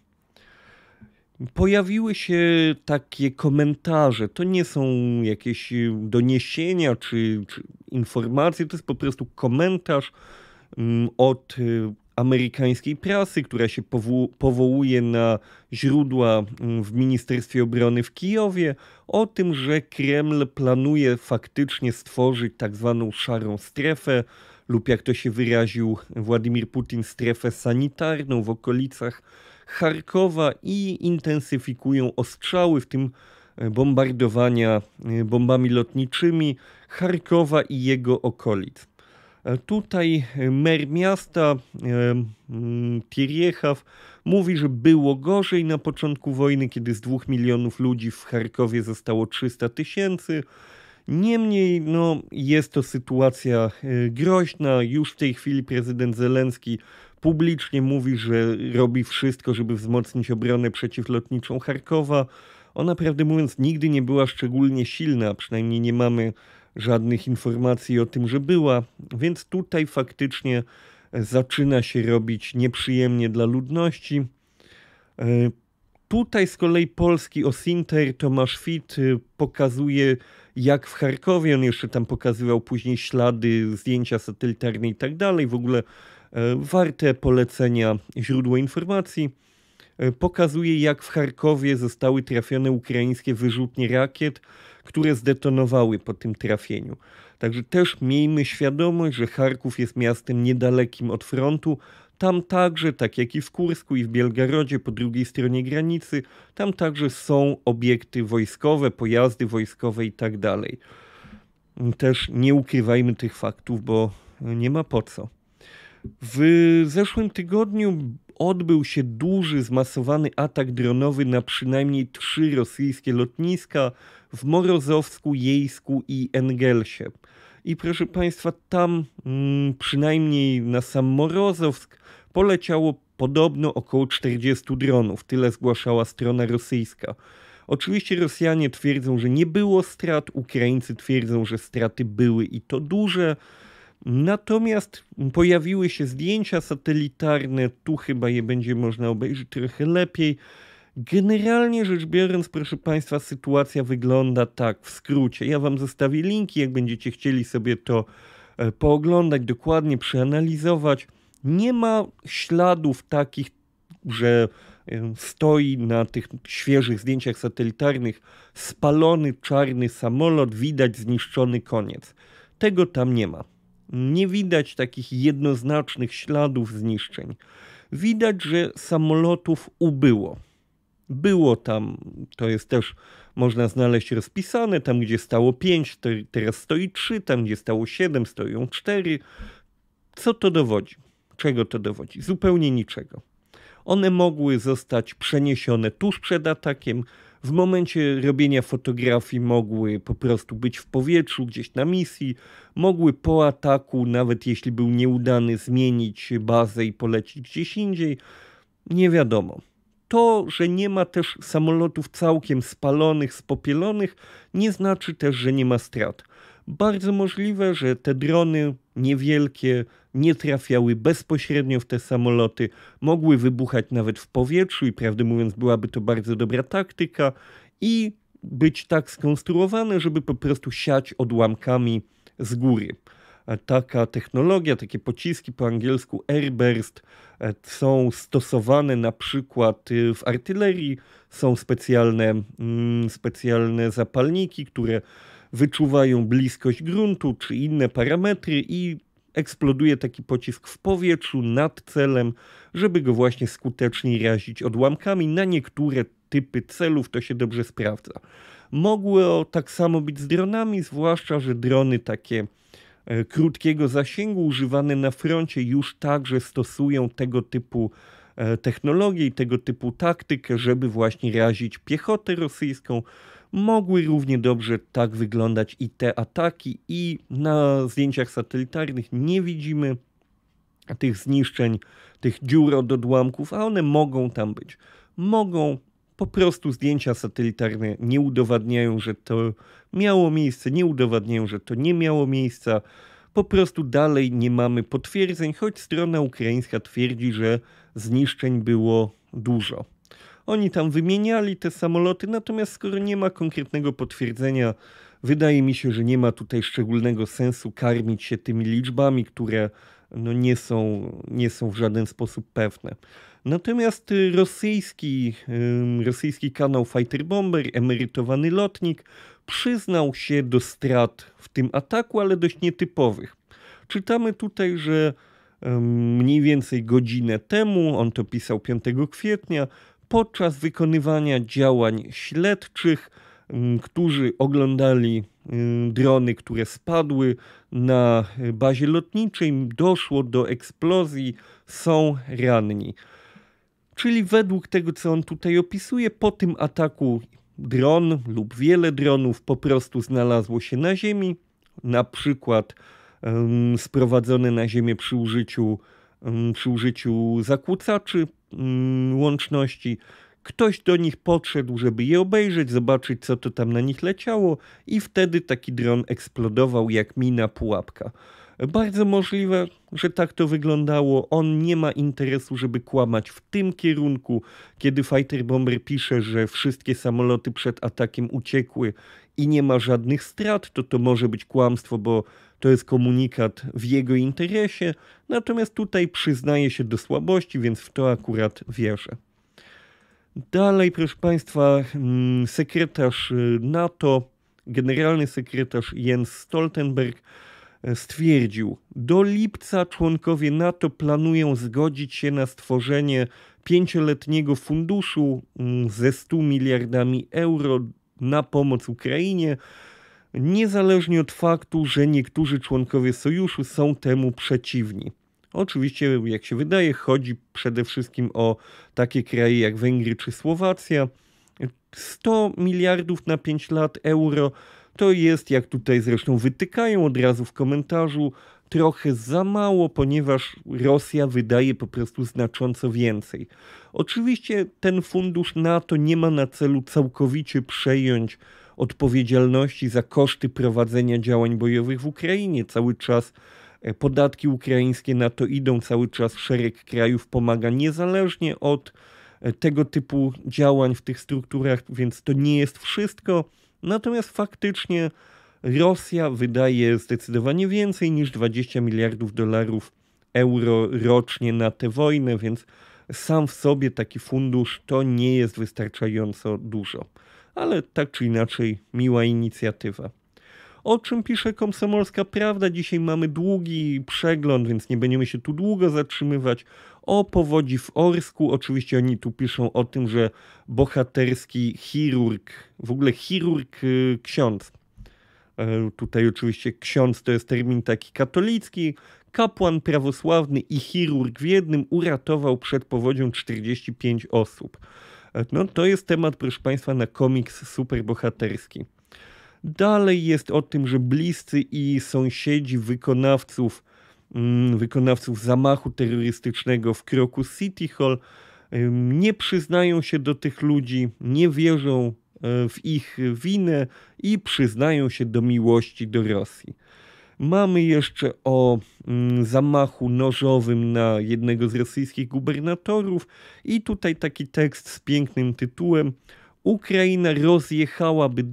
Pojawiły się takie komentarze. To nie są jakieś e, doniesienia czy, czy informacje, to jest po prostu komentarz mm, od e, amerykańskiej prasy, która się powo powołuje na źródła mm, w Ministerstwie Obrony w Kijowie, o tym, że Kreml planuje faktycznie stworzyć tak zwaną szarą strefę, lub jak to się wyraził Władimir Putin, strefę sanitarną w okolicach Charkowa i intensyfikują ostrzały, w tym e, bombardowania e, bombami lotniczymi Charkowa i jego okolic. Tutaj e, mer miasta Tieriechaw e, mówi, że było gorzej na początku wojny, kiedy z dwóch milionów ludzi w Charkowie zostało 300 tysięcy. Niemniej no, jest to sytuacja e, groźna. Już w tej chwili prezydent Zelenski publicznie mówi, że robi wszystko, żeby wzmocnić obronę przeciwlotniczą Charkowa. Ona, prawdę mówiąc, nigdy nie była szczególnie silna, przynajmniej nie mamy żadnych informacji o tym, że była, więc tutaj faktycznie zaczyna się robić nieprzyjemnie dla ludności. E, tutaj z kolei polski Osinter Tomasz Fit e, pokazuje, jak w Charkowie, on jeszcze tam pokazywał później ślady, zdjęcia satelitarne i tak dalej, w ogóle e, warte polecenia źródło informacji. Pokazuje, jak w Charkowie zostały trafione ukraińskie wyrzutnie rakiet, które zdetonowały po tym trafieniu. Także też miejmy świadomość, że Charków jest miastem niedalekim od frontu. Tam także, tak jak i w Kursku i w Bielgarodzie po drugiej stronie granicy, tam także są obiekty wojskowe, pojazdy wojskowe i tak dalej. Też nie ukrywajmy tych faktów, bo nie ma po co. W zeszłym tygodniu odbył się duży, zmasowany atak dronowy na przynajmniej trzy rosyjskie lotniska w Morozowsku, Jejsku i Engelsie. I proszę Państwa, tam mm, przynajmniej na sam Morozowsk poleciało podobno około 40 dronów, tyle zgłaszała strona rosyjska. Oczywiście Rosjanie twierdzą, że nie było strat, Ukraińcy twierdzą, że straty były i to duże. Natomiast pojawiły się zdjęcia satelitarne, tu chyba je będzie można obejrzeć trochę lepiej. Generalnie rzecz biorąc, proszę Państwa, sytuacja wygląda tak w skrócie. Ja Wam zostawię linki, jak będziecie chcieli sobie to e, pooglądać dokładnie, przeanalizować. Nie ma śladów takich, że e, stoi na tych świeżych zdjęciach satelitarnych spalony czarny samolot, widać zniszczony koniec. Tego tam nie ma. Nie widać takich jednoznacznych śladów zniszczeń. Widać, że samolotów ubyło było tam, to jest też można znaleźć rozpisane, tam gdzie stało 5, teraz stoi 3, tam gdzie stało 7, stoją 4. Co to dowodzi? Czego to dowodzi? Zupełnie niczego. One mogły zostać przeniesione tuż przed atakiem. W momencie robienia fotografii mogły po prostu być w powietrzu, gdzieś na misji. Mogły po ataku, nawet jeśli był nieudany, zmienić bazę i polecić gdzieś indziej. Nie wiadomo to, że nie ma też samolotów całkiem spalonych, spopielonych, nie znaczy też, że nie ma strat. Bardzo możliwe, że te drony niewielkie nie trafiały bezpośrednio w te samoloty, mogły wybuchać nawet w powietrzu i prawdę mówiąc byłaby to bardzo dobra taktyka i być tak skonstruowane, żeby po prostu siać odłamkami z góry. E, taka technologia, takie pociski po angielsku airburst e, są stosowane na przykład y, w artylerii, są specjalne, mm, specjalne zapalniki, które wyczuwają bliskość gruntu czy inne parametry i eksploduje taki pocisk w powietrzu nad celem, żeby go właśnie skutecznie razić odłamkami. Na niektóre typy celów to się dobrze sprawdza. Mogło tak samo być z dronami, zwłaszcza, że drony takie E, krótkiego zasięgu używane na froncie już także stosują tego typu e, technologię i tego typu taktykę, żeby właśnie razić piechotę rosyjską. Mogły równie dobrze tak wyglądać i te ataki, i na zdjęciach satelitarnych nie widzimy tych zniszczeń, tych dziur od odłamków, a one mogą tam być. Mogą po prostu zdjęcia satelitarne nie udowadniają, że to miało miejsce, nie udowadniają, że to nie miało miejsca. Po prostu dalej nie mamy potwierdzeń, choć strona ukraińska twierdzi, że zniszczeń było dużo. Oni tam wymieniali te samoloty, natomiast skoro nie ma konkretnego potwierdzenia, wydaje mi się, że nie ma tutaj szczególnego sensu karmić się tymi liczbami, które no nie, są, nie są w żaden sposób pewne. Natomiast y, rosyjski, rosyjski kanał Fighter Bomber, emerytowany lotnik, przyznał się do strat w tym ataku, ale dość nietypowych. Czytamy tutaj, że mniej więcej godzinę temu, on to pisał 5 kwietnia, podczas wykonywania działań śledczych, którzy oglądali drony, które spadły na bazie lotniczej, doszło do eksplozji, są ranni. Czyli według tego, co on tutaj opisuje, po tym ataku dron lub wiele dronów po prostu znalazło się na ziemi, na przykład um, sprowadzone na ziemię przy użyciu, um, przy użyciu zakłócaczy um, łączności. Ktoś do nich podszedł, żeby je obejrzeć, zobaczyć, co to tam na nich leciało, i wtedy taki dron eksplodował jak mina pułapka. Bardzo możliwe, że tak to wyglądało. On nie ma interesu, żeby kłamać w tym kierunku. Kiedy Fighter Bomber pisze, że wszystkie samoloty przed atakiem uciekły i nie ma żadnych strat, to to może być kłamstwo, bo to jest komunikat w jego interesie. Natomiast tutaj przyznaje się do słabości, więc w to akurat wierzę. Dalej, proszę Państwa, mm, sekretarz y, NATO, generalny sekretarz Jens Stoltenberg E, stwierdził, do lipca członkowie NATO planują zgodzić się na stworzenie pięcioletniego funduszu mm, ze 100 miliardami euro na pomoc Ukrainie, niezależnie od faktu, że niektórzy członkowie sojuszu są temu przeciwni. Oczywiście, jak się wydaje, chodzi przede wszystkim o takie kraje jak Węgry czy Słowacja. 100 miliardów na 5 lat euro to jest, jak tutaj zresztą wytykają od razu w komentarzu, trochę za mało, ponieważ Rosja wydaje po prostu znacząco więcej. Oczywiście ten fundusz NATO nie ma na celu całkowicie przejąć odpowiedzialności za koszty prowadzenia działań bojowych w Ukrainie. Cały czas e, podatki ukraińskie na to idą, cały czas szereg krajów pomaga niezależnie od e, tego typu działań w tych strukturach, więc to nie jest wszystko. Natomiast faktycznie Rosja wydaje zdecydowanie więcej niż 20 miliardów dolarów euro rocznie na tę wojnę, więc sam w sobie taki fundusz to nie jest wystarczająco dużo. Ale tak czy inaczej, miła inicjatywa. O czym pisze Komsomolska Prawda? Dzisiaj mamy długi przegląd, więc nie będziemy się tu długo zatrzymywać o powodzi w Orsku. Oczywiście oni tu piszą o tym, że bohaterski chirurg, w ogóle chirurg y, ksiądz. E, tutaj oczywiście ksiądz to jest termin taki katolicki. Kapłan prawosławny i chirurg w jednym uratował przed powodzią 45 osób. E, no to jest temat, proszę Państwa, na komiks superbohaterski. Dalej jest o tym, że bliscy i sąsiedzi wykonawców Mm, wykonawców zamachu terrorystycznego w kroku City Hall nie przyznają się do tych ludzi, nie wierzą e, w ich winę i przyznają się do miłości do Rosji. Mamy jeszcze o mm, zamachu nożowym na jednego z rosyjskich gubernatorów, i tutaj taki tekst z pięknym tytułem: Ukraina rozjechałaby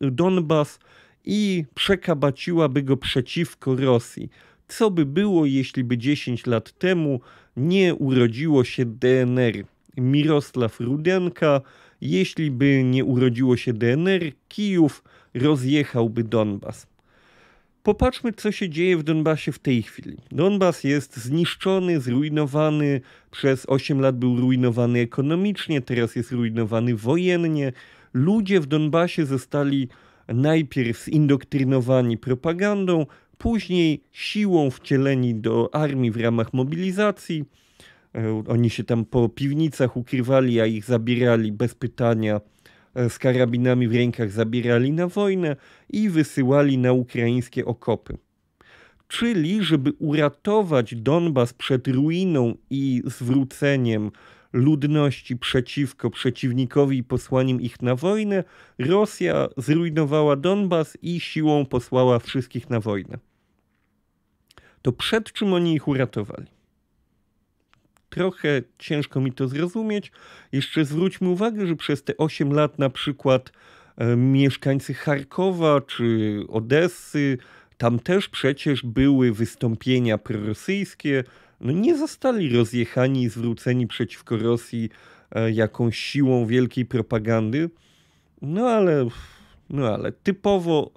Donbas i przekabaciłaby go przeciwko Rosji. Co by było, jeśli by 10 lat temu nie urodziło się DNR Mirosław Rudenka, jeśli by nie urodziło się DNR, Kijów rozjechałby Donbas. Popatrzmy, co się dzieje w Donbasie w tej chwili. Donbas jest zniszczony, zrujnowany. Przez 8 lat był rujnowany ekonomicznie, teraz jest rujnowany wojennie. Ludzie w Donbasie zostali najpierw zindoktrynowani propagandą, Później siłą wcieleni do armii w ramach mobilizacji. E, oni się tam po piwnicach ukrywali, a ich zabierali bez pytania e, z karabinami w rękach zabierali na wojnę i wysyłali na ukraińskie okopy. Czyli, żeby uratować Donbas przed ruiną i zwróceniem ludności przeciwko przeciwnikowi i posłaniem ich na wojnę, Rosja zrujnowała Donbas i siłą posłała wszystkich na wojnę to przed czym oni ich uratowali? Trochę ciężko mi to zrozumieć. Jeszcze zwróćmy uwagę, że przez te 8 lat na przykład e, mieszkańcy Charkowa czy Odessy, tam też przecież były wystąpienia prorosyjskie, no nie zostali rozjechani i zwróceni przeciwko Rosji e, jakąś siłą wielkiej propagandy. No ale, no ale typowo,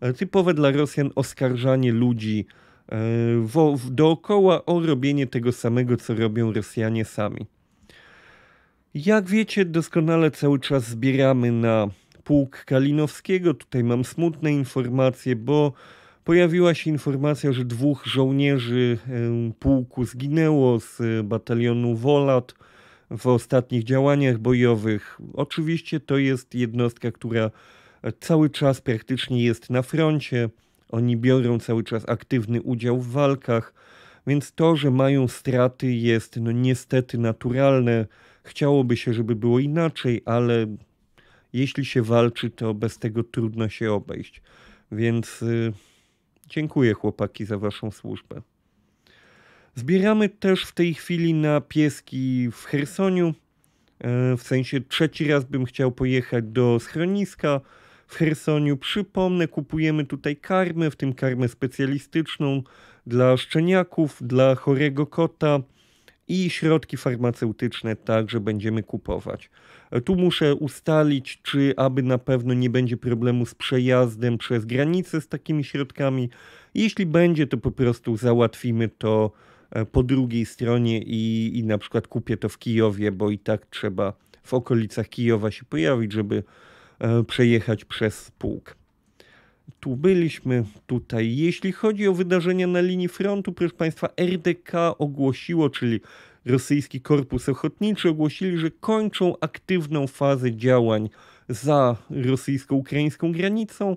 e, typowe dla Rosjan oskarżanie ludzi E, dookoła o robienie tego samego, co robią Rosjanie sami. Jak wiecie, doskonale cały czas zbieramy na pułk Kalinowskiego. Tutaj mam smutne informacje, bo pojawiła się informacja, że dwóch żołnierzy e, pułku zginęło z batalionu Wolat w ostatnich działaniach bojowych. Oczywiście to jest jednostka, która cały czas praktycznie jest na froncie. Oni biorą cały czas aktywny udział w walkach, więc to, że mają straty jest no niestety naturalne. Chciałoby się, żeby było inaczej, ale jeśli się walczy, to bez tego trudno się obejść. Więc yy, dziękuję chłopaki za waszą służbę. Zbieramy też w tej chwili na pieski w Hersoniu. E, w sensie trzeci raz bym chciał pojechać do schroniska w Hersoniu. Przypomnę, kupujemy tutaj karmę, w tym karmę specjalistyczną dla szczeniaków, dla chorego kota i środki farmaceutyczne także będziemy kupować. Tu muszę ustalić, czy aby na pewno nie będzie problemu z przejazdem przez granicę z takimi środkami. Jeśli będzie, to po prostu załatwimy to e, po drugiej stronie i, i na przykład kupię to w Kijowie, bo i tak trzeba w okolicach Kijowa się pojawić, żeby E, przejechać przez pułk. Tu byliśmy, tutaj. Jeśli chodzi o wydarzenia na linii frontu, proszę Państwa, RDK ogłosiło, czyli Rosyjski Korpus Ochotniczy, ogłosili, że kończą aktywną fazę działań za rosyjsko-ukraińską granicą,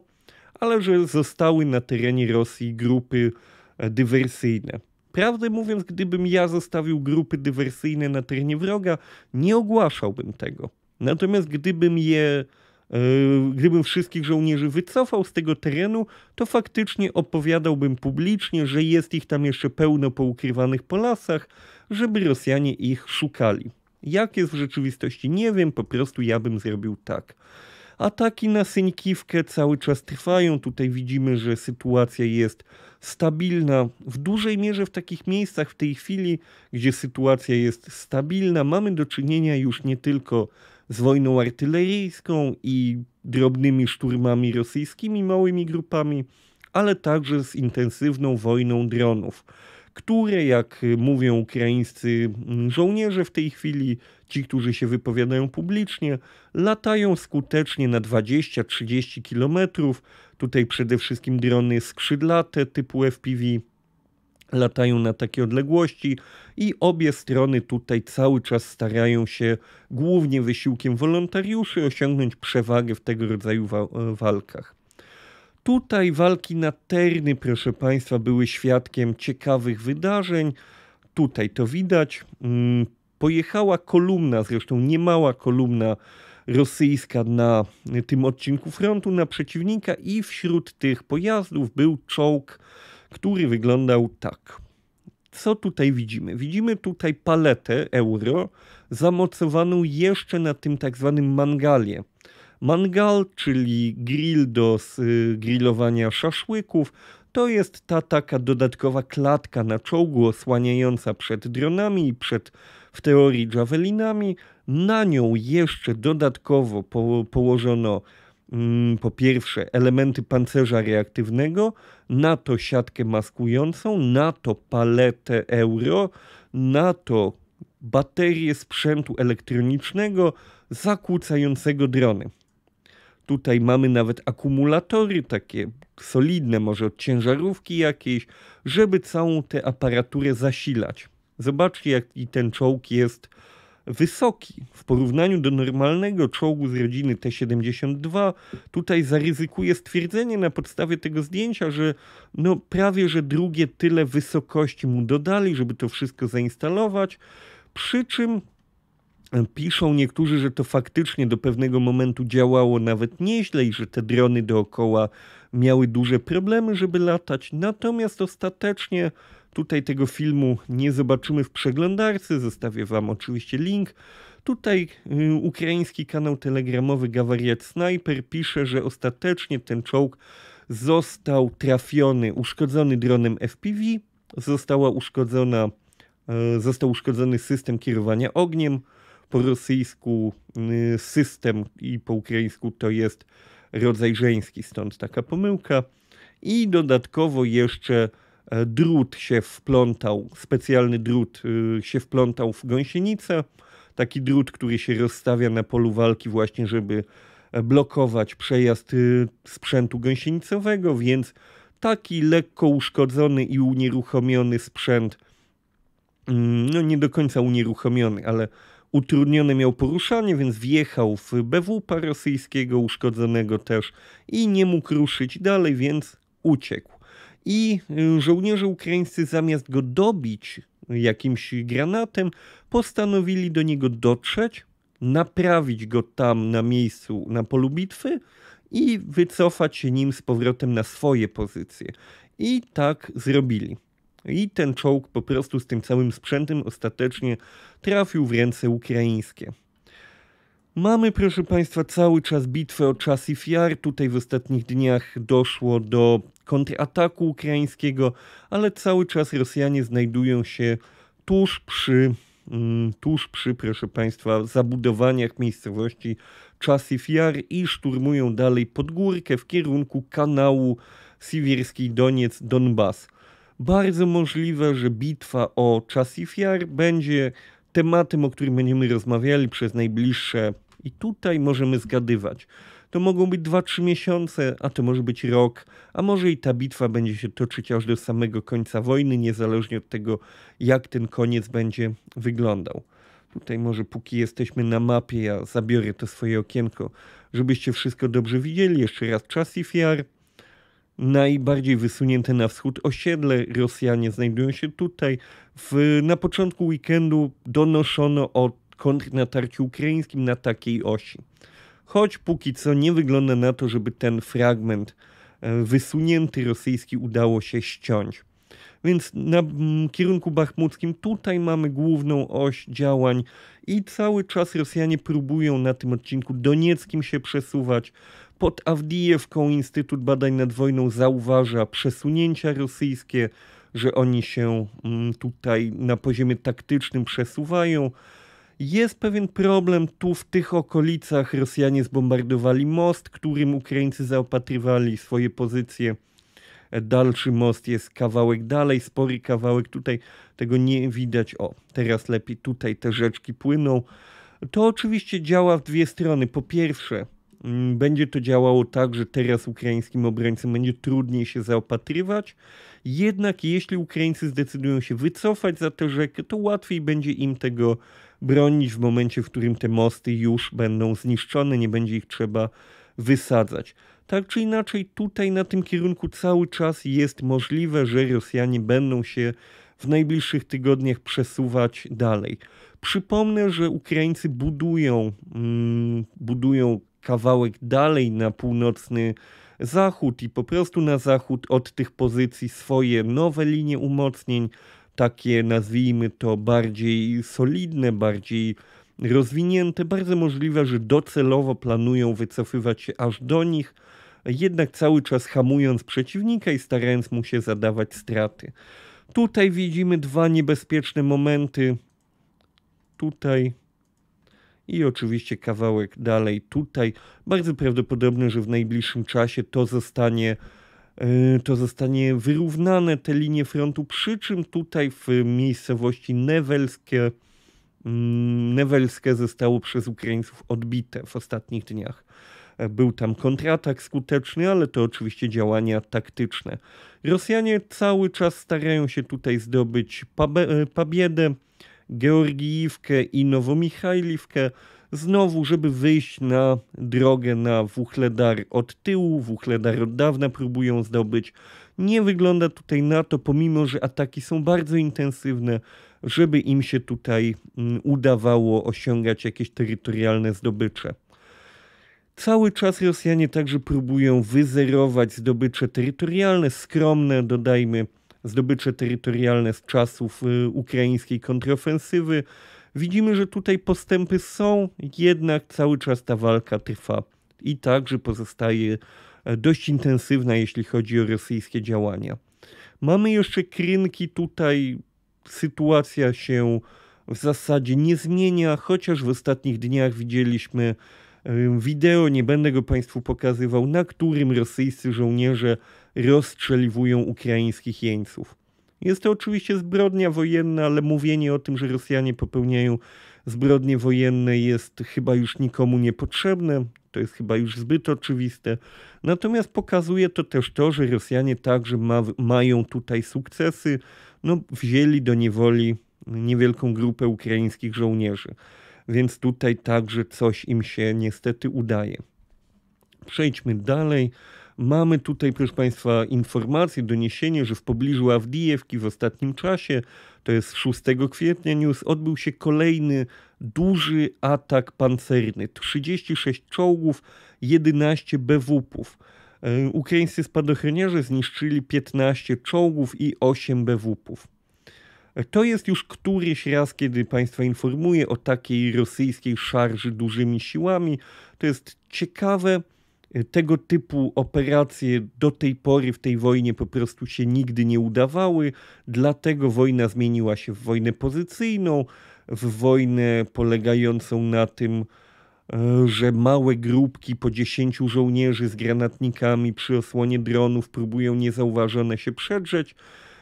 ale że zostały na terenie Rosji grupy e, dywersyjne. Prawdę mówiąc, gdybym ja zostawił grupy dywersyjne na terenie wroga, nie ogłaszałbym tego. Natomiast gdybym je E, gdybym wszystkich żołnierzy wycofał z tego terenu, to faktycznie opowiadałbym publicznie, że jest ich tam jeszcze pełno poukrywanych po lasach, żeby Rosjanie ich szukali. Jak jest w rzeczywistości, nie wiem, po prostu ja bym zrobił tak. Ataki na Syńkiwkę cały czas trwają. Tutaj widzimy, że sytuacja jest stabilna. W dużej mierze w takich miejscach w tej chwili, gdzie sytuacja jest stabilna, mamy do czynienia już nie tylko z z wojną artyleryjską i drobnymi szturmami rosyjskimi małymi grupami, ale także z intensywną wojną dronów, które, jak mówią ukraińscy żołnierze w tej chwili, ci, którzy się wypowiadają publicznie, latają skutecznie na 20-30 kilometrów. Tutaj przede wszystkim drony skrzydlate typu FPV latają na takie odległości i obie strony tutaj cały czas starają się głównie wysiłkiem wolontariuszy osiągnąć przewagę w tego rodzaju wa e, walkach. Tutaj walki na terny, proszę Państwa, były świadkiem ciekawych wydarzeń. Tutaj to widać. Mm, pojechała kolumna, zresztą niemała kolumna rosyjska na tym odcinku frontu na przeciwnika i wśród tych pojazdów był czołg który wyglądał tak. Co tutaj widzimy? Widzimy tutaj paletę euro zamocowaną jeszcze na tym tak zwanym mangalie. Mangal, czyli grill do y, grillowania szaszłyków, to jest ta taka dodatkowa klatka na czołgu osłaniająca przed dronami i przed w teorii javelinami. Na nią jeszcze dodatkowo po, położono Mm, po pierwsze elementy pancerza reaktywnego, na to siatkę maskującą, na to paletę euro, na to baterie sprzętu elektronicznego zakłócającego drony. Tutaj mamy nawet akumulatory takie solidne, może od ciężarówki jakiejś, żeby całą tę aparaturę zasilać. Zobaczcie, jaki ten czołg jest wysoki. W porównaniu do normalnego czołgu z rodziny T-72, tutaj zaryzykuje stwierdzenie na podstawie tego zdjęcia, że no prawie że drugie tyle wysokości mu dodali, żeby to wszystko zainstalować. Przy czym e, Piszą niektórzy, że to faktycznie do pewnego momentu działało nawet nieźle i że te drony dookoła miały duże problemy, żeby latać. Natomiast ostatecznie Tutaj tego filmu nie zobaczymy w przeglądarce, zostawię Wam oczywiście link. Tutaj y, ukraiński kanał telegramowy Gawariat Sniper pisze, że ostatecznie ten czołg został trafiony, uszkodzony dronem FPV, została uszkodzona, y, został uszkodzony system kierowania ogniem, po rosyjsku y, system i po ukraińsku to jest rodzaj żeński, stąd taka pomyłka. I dodatkowo jeszcze E, drut się wplątał, specjalny drut y, się wplątał w gąsienicę. Taki drut, który się rozstawia na polu walki, właśnie, żeby e, blokować przejazd y, sprzętu gąsienicowego, więc taki lekko uszkodzony i unieruchomiony sprzęt, mm, no nie do końca unieruchomiony, ale utrudnione miał poruszanie, więc wjechał w BWP rosyjskiego, uszkodzonego też i nie mógł ruszyć dalej, więc uciekł i y, żołnierze ukraińscy zamiast go dobić jakimś granatem, postanowili do niego dotrzeć, naprawić go tam na miejscu na polu bitwy i wycofać się nim z powrotem na swoje pozycje. I tak zrobili. I ten czołg po prostu z tym całym sprzętem ostatecznie trafił w ręce ukraińskie. Mamy, proszę Państwa, cały czas bitwę o czas i fiar. Tutaj w ostatnich dniach doszło do kontrataku ukraińskiego, ale cały czas Rosjanie znajdują się tuż przy, mm, tuż przy, proszę Państwa, zabudowaniach miejscowości Czasif Jar i szturmują dalej pod górkę w kierunku kanału Siwierski Doniec-Donbas. Bardzo możliwe, że bitwa o Czasif Jar będzie tematem, o którym będziemy rozmawiali przez najbliższe i tutaj możemy zgadywać to mogą być 2-3 miesiące, a to może być rok, a może i ta bitwa będzie się toczyć aż do samego końca wojny, niezależnie od tego, jak ten koniec będzie wyglądał. Tutaj może póki jesteśmy na mapie, ja zabiorę to swoje okienko, żebyście wszystko dobrze widzieli. Jeszcze raz Chasifiar. Najbardziej wysunięte na wschód osiedle Rosjanie znajdują się tutaj. W, na początku weekendu donoszono o kontrnatarciu ukraińskim na takiej osi choć póki co nie wygląda na to, żeby ten fragment e, wysunięty rosyjski udało się ściąć. Więc na kierunku bachmuckim tutaj mamy główną oś działań i cały czas Rosjanie próbują na tym odcinku donieckim się przesuwać. Pod Awdijewką Instytut Badań nad Wojną zauważa przesunięcia rosyjskie, że oni się tutaj na poziomie taktycznym przesuwają. Jest pewien problem tu w tych okolicach. Rosjanie zbombardowali most, którym Ukraińcy zaopatrywali swoje pozycje. Dalszy most jest kawałek dalej, spory kawałek. Tutaj tego nie widać. O, teraz lepiej tutaj te rzeczki płyną. To oczywiście działa w dwie strony. Po pierwsze, mm, będzie to działało tak, że teraz ukraińskim obrońcom będzie trudniej się zaopatrywać. Jednak jeśli Ukraińcy zdecydują się wycofać za tę rzekę, to łatwiej będzie im tego bronić w momencie, w którym te mosty już będą zniszczone, nie będzie ich trzeba wysadzać. Tak czy inaczej, tutaj na tym kierunku cały czas jest możliwe, że Rosjanie będą się w najbliższych tygodniach przesuwać dalej. Przypomnę, że Ukraińcy budują, mm, budują kawałek dalej na północny zachód i po prostu na zachód od tych pozycji swoje nowe linie umocnień takie nazwijmy to bardziej solidne, bardziej rozwinięte, bardzo możliwe, że docelowo planują wycofywać się aż do nich, jednak cały czas hamując przeciwnika i starając mu się zadawać straty. Tutaj widzimy dwa niebezpieczne momenty. Tutaj i oczywiście kawałek dalej tutaj. Bardzo prawdopodobne, że w najbliższym czasie to zostanie E, to zostanie wyrównane te linie frontu, przy czym tutaj w miejscowości newelskie, mm, newelskie zostało przez Ukraińców odbite w ostatnich dniach. E, był tam kontratak skuteczny, ale to oczywiście działania taktyczne. Rosjanie cały czas starają się tutaj zdobyć e, Pabiedę, Georgiiwkę i Nowomichajliwkę. Znowu, żeby wyjść na drogę na Wuchledar od tyłu, Wuchledar od dawna próbują zdobyć. Nie wygląda tutaj na to, pomimo że ataki są bardzo intensywne, żeby im się tutaj mm, udawało osiągać jakieś terytorialne zdobycze. Cały czas Rosjanie także próbują wyzerować zdobycze terytorialne, skromne, dodajmy, zdobycze terytorialne z czasów y, ukraińskiej kontrofensywy. Widzimy, że tutaj postępy są, jednak cały czas ta walka trwa i także pozostaje e, dość intensywna, jeśli chodzi o rosyjskie działania. Mamy jeszcze krynki, tutaj sytuacja się w zasadzie nie zmienia, chociaż w ostatnich dniach widzieliśmy wideo, nie będę go Państwu pokazywał, na którym rosyjscy żołnierze rozstrzeliwują ukraińskich jeńców. Jest to oczywiście zbrodnia wojenna, ale mówienie o tym, że Rosjanie popełniają zbrodnie wojenne jest chyba już nikomu niepotrzebne. To jest chyba już zbyt oczywiste. Natomiast pokazuje to też to, że Rosjanie także ma, mają tutaj sukcesy. No, wzięli do niewoli niewielką grupę ukraińskich żołnierzy, więc tutaj także coś im się niestety udaje. Przejdźmy dalej. Mamy tutaj, proszę Państwa, informację, doniesienie, że w pobliżu Awdijewki w ostatnim czasie, to jest 6 kwietnia news, odbył się kolejny duży atak pancerny. 36 czołgów, 11 BWP-ów. E, ukraińscy spadochroniarze zniszczyli 15 czołgów i 8 BWP-ów. E, to jest już któryś raz, kiedy Państwa informuję o takiej rosyjskiej szarży dużymi siłami. To jest ciekawe, tego typu operacje do tej pory w tej wojnie po prostu się nigdy nie udawały, dlatego wojna zmieniła się w wojnę pozycyjną, w wojnę polegającą na tym, e, że małe grupki po 10 żołnierzy z granatnikami przy osłonie dronów próbują niezauważone się przedrzeć.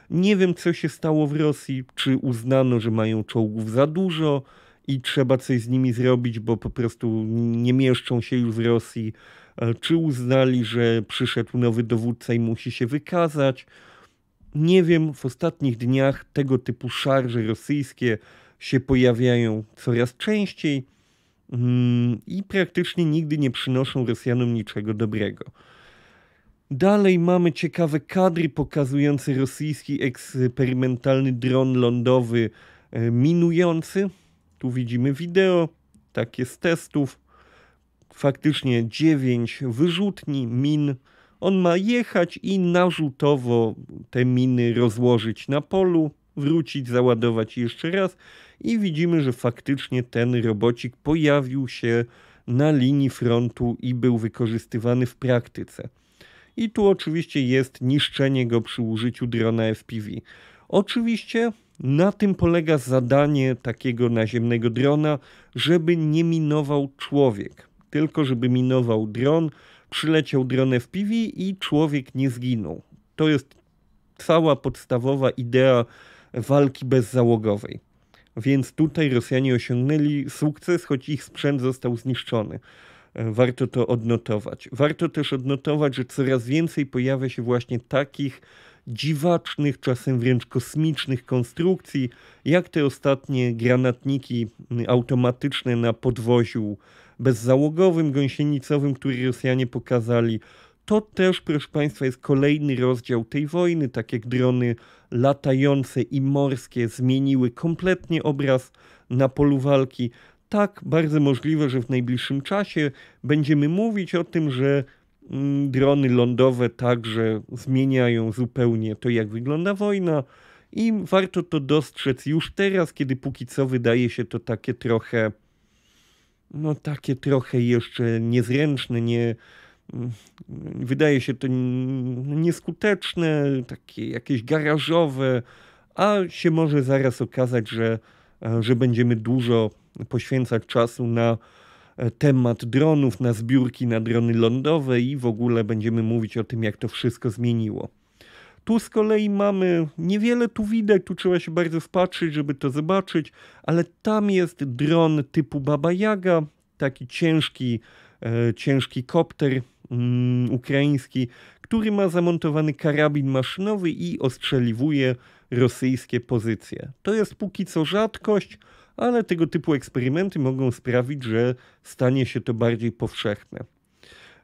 Nie wiem, co się stało w Rosji, czy uznano, że mają czołgów za dużo, i trzeba coś z nimi zrobić, bo po prostu nie mieszczą się już z Rosji. E, czy uznali, że przyszedł nowy dowódca i musi się wykazać? Nie wiem, w ostatnich dniach tego typu szarże rosyjskie się pojawiają coraz częściej mm, i praktycznie nigdy nie przynoszą Rosjanom niczego dobrego. Dalej mamy ciekawe kadry pokazujące rosyjski eksperymentalny dron lądowy e, minujący tu widzimy wideo, takie z testów. Faktycznie 9 wyrzutni, min. On ma jechać i narzutowo te miny rozłożyć na polu, wrócić, załadować jeszcze raz. I widzimy, że faktycznie ten robocik pojawił się na linii frontu i był wykorzystywany w praktyce. I tu oczywiście jest niszczenie go przy użyciu drona FPV. Oczywiście na tym polega zadanie takiego naziemnego drona, żeby nie minował człowiek, tylko żeby minował dron, przyleciał dron FPV i człowiek nie zginął. To jest cała podstawowa idea walki bezzałogowej. Więc tutaj Rosjanie osiągnęli sukces, choć ich sprzęt został zniszczony. Warto to odnotować. Warto też odnotować, że coraz więcej pojawia się właśnie takich dziwacznych, czasem wręcz kosmicznych konstrukcji, jak te ostatnie granatniki automatyczne na podwoziu bezzałogowym, gąsienicowym, który Rosjanie pokazali. To też, proszę Państwa, jest kolejny rozdział tej wojny, tak jak drony latające i morskie zmieniły kompletnie obraz na polu walki. Tak, bardzo możliwe, że w najbliższym czasie będziemy mówić o tym, że Mm, drony lądowe także zmieniają zupełnie to, jak wygląda wojna i warto to dostrzec już teraz, kiedy póki co wydaje się to takie trochę, no takie trochę jeszcze niezręczne, nie, mm, wydaje się to nieskuteczne, takie jakieś garażowe, a się może zaraz okazać, że, e, że będziemy dużo poświęcać czasu na E, temat dronów, na zbiórki na drony lądowe i w ogóle będziemy mówić o tym, jak to wszystko zmieniło. Tu z kolei mamy niewiele tu widać, tu trzeba się bardzo spatrzyć, żeby to zobaczyć, ale tam jest dron typu Baba Jaga, taki ciężki, e, ciężki kopter mm, ukraiński, który ma zamontowany karabin maszynowy i ostrzeliwuje rosyjskie pozycje. To jest póki co rzadkość, ale tego typu eksperymenty mogą sprawić, że stanie się to bardziej powszechne.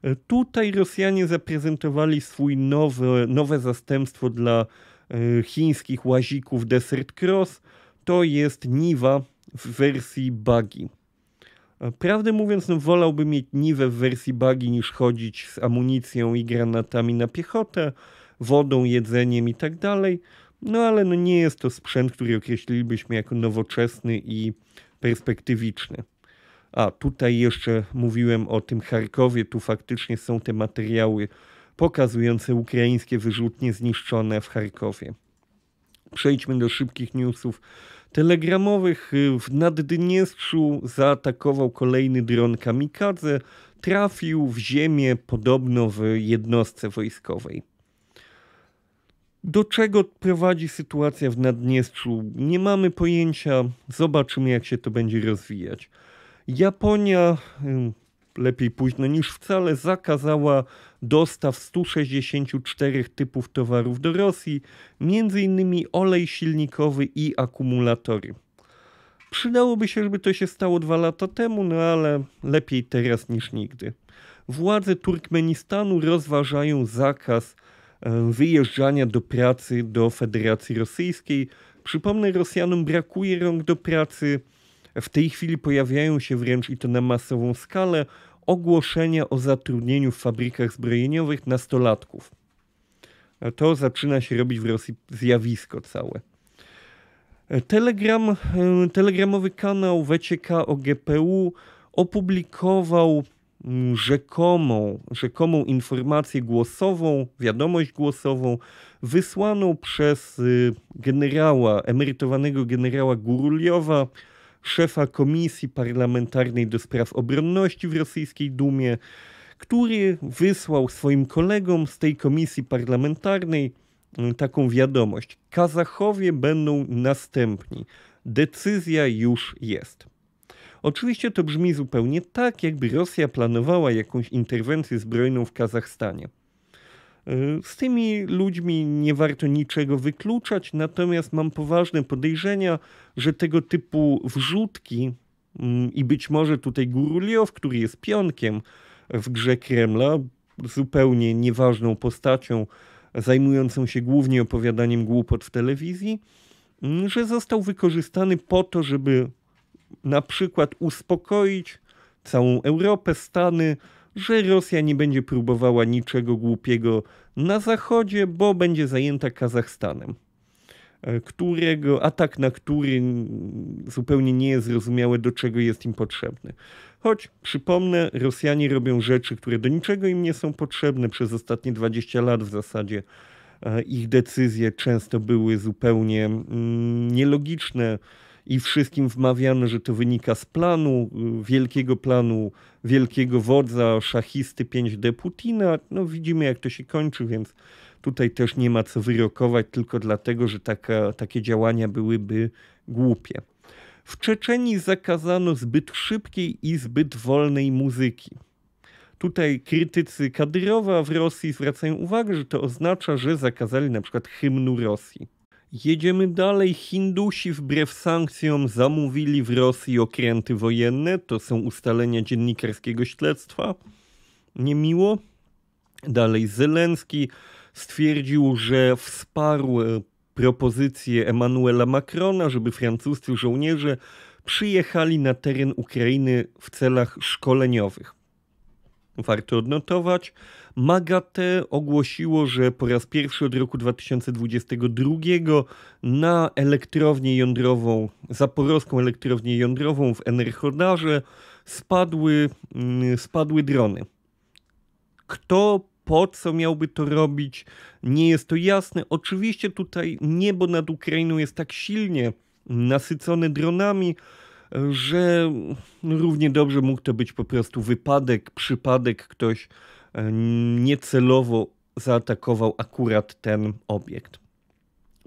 E, tutaj Rosjanie zaprezentowali swój nowe, nowe zastępstwo dla e, chińskich łazików Desert Cross. To jest Niwa w wersji buggy. E, prawdę mówiąc, no, wolałbym mieć Niwę w wersji buggy niż chodzić z amunicją i granatami na piechotę, wodą, jedzeniem i tak dalej. No ale no nie jest to sprzęt, który określilibyśmy jako nowoczesny i perspektywiczny. A tutaj jeszcze mówiłem o tym Charkowie, tu faktycznie są te materiały pokazujące ukraińskie wyrzutnie zniszczone w Charkowie. Przejdźmy do szybkich newsów telegramowych. W Naddniestrzu zaatakował kolejny dron kamikadze. Trafił w ziemię podobno w jednostce wojskowej do czego prowadzi sytuacja w Naddniestrzu, nie mamy pojęcia. Zobaczymy, jak się to będzie rozwijać. Japonia, lepiej późno niż wcale, zakazała dostaw 164 typów towarów do Rosji, m.in. olej silnikowy i akumulatory. Przydałoby się, żeby to się stało dwa lata temu, no ale lepiej teraz niż nigdy. Władze Turkmenistanu rozważają zakaz E, wyjeżdżania do pracy do Federacji Rosyjskiej. Przypomnę, Rosjanom brakuje rąk do pracy. W tej chwili pojawiają się wręcz i to na masową skalę ogłoszenia o zatrudnieniu w fabrykach zbrojeniowych nastolatków. E, to zaczyna się robić w Rosji zjawisko całe. E, Telegram, telegramowy kanał WCK o GPU opublikował Mm, rzekomą, rzekomą informację głosową, wiadomość głosową wysłaną przez y, generała, emerytowanego generała Guruliowa, szefa Komisji Parlamentarnej do Spraw Obronności w rosyjskiej Dumie, który wysłał swoim kolegom z tej komisji parlamentarnej y, taką wiadomość. Kazachowie będą następni. Decyzja już jest. Oczywiście to brzmi zupełnie tak, jakby Rosja planowała jakąś interwencję zbrojną w Kazachstanie. E, z tymi ludźmi nie warto niczego wykluczać, natomiast mam poważne podejrzenia, że tego typu wrzutki mm, i być może tutaj Guruliow, który jest pionkiem w grze Kremla, zupełnie nieważną postacią, zajmującą się głównie opowiadaniem głupot w telewizji, mm, że został wykorzystany po to, żeby na przykład uspokoić całą Europę, Stany, że Rosja nie będzie próbowała niczego głupiego na zachodzie, bo będzie zajęta Kazachstanem, e, którego atak na który zupełnie nie jest zrozumiałe, do czego jest im potrzebny. Choć przypomnę, Rosjanie robią rzeczy, które do niczego im nie są potrzebne przez ostatnie 20 lat w zasadzie. E, ich decyzje często były zupełnie mm, nielogiczne, i wszystkim wmawiano, że to wynika z planu, y, wielkiego planu, wielkiego wodza, szachisty 5D Putina. No widzimy jak to się kończy, więc tutaj też nie ma co wyrokować tylko dlatego, że taka, takie działania byłyby głupie. W Czeczeni zakazano zbyt szybkiej i zbyt wolnej muzyki. Tutaj krytycy Kadyrowa w Rosji zwracają uwagę, że to oznacza, że zakazali na przykład hymnu Rosji. Jedziemy dalej. Hindusi wbrew sankcjom zamówili w Rosji okręty wojenne. To są ustalenia dziennikarskiego śledztwa. Niemiło. Dalej Zelenski stwierdził, że wsparł e, propozycję Emmanuela Macrona, żeby francuscy żołnierze przyjechali na teren Ukrainy w celach szkoleniowych. Warto odnotować, Magate ogłosiło, że po raz pierwszy od roku 2022 na elektrownię jądrową, zaporowską elektrownię jądrową w Enerhodarze spadły, mm, spadły drony. Kto po co miałby to robić, nie jest to jasne. Oczywiście tutaj niebo nad Ukrainą jest tak silnie nasycone dronami, że równie dobrze mógł to być po prostu wypadek, przypadek, ktoś niecelowo zaatakował akurat ten obiekt.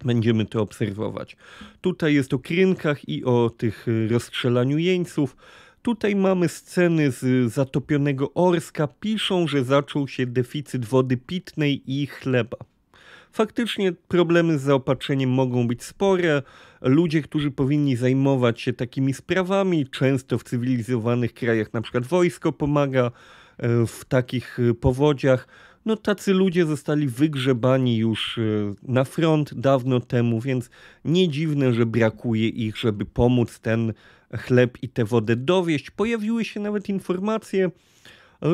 Będziemy to obserwować. Tutaj jest o krynkach i o tych rozstrzelaniu jeńców. Tutaj mamy sceny z zatopionego Orska. Piszą, że zaczął się deficyt wody pitnej i chleba. Faktycznie problemy z zaopatrzeniem mogą być spore. Ludzie, którzy powinni zajmować się takimi sprawami, często w cywilizowanych krajach, na przykład wojsko pomaga, E, w takich e, powodziach. No tacy ludzie zostali wygrzebani już e, na front dawno temu, więc nie dziwne, że brakuje ich, żeby pomóc ten chleb i tę wodę dowieść. Pojawiły się nawet informacje,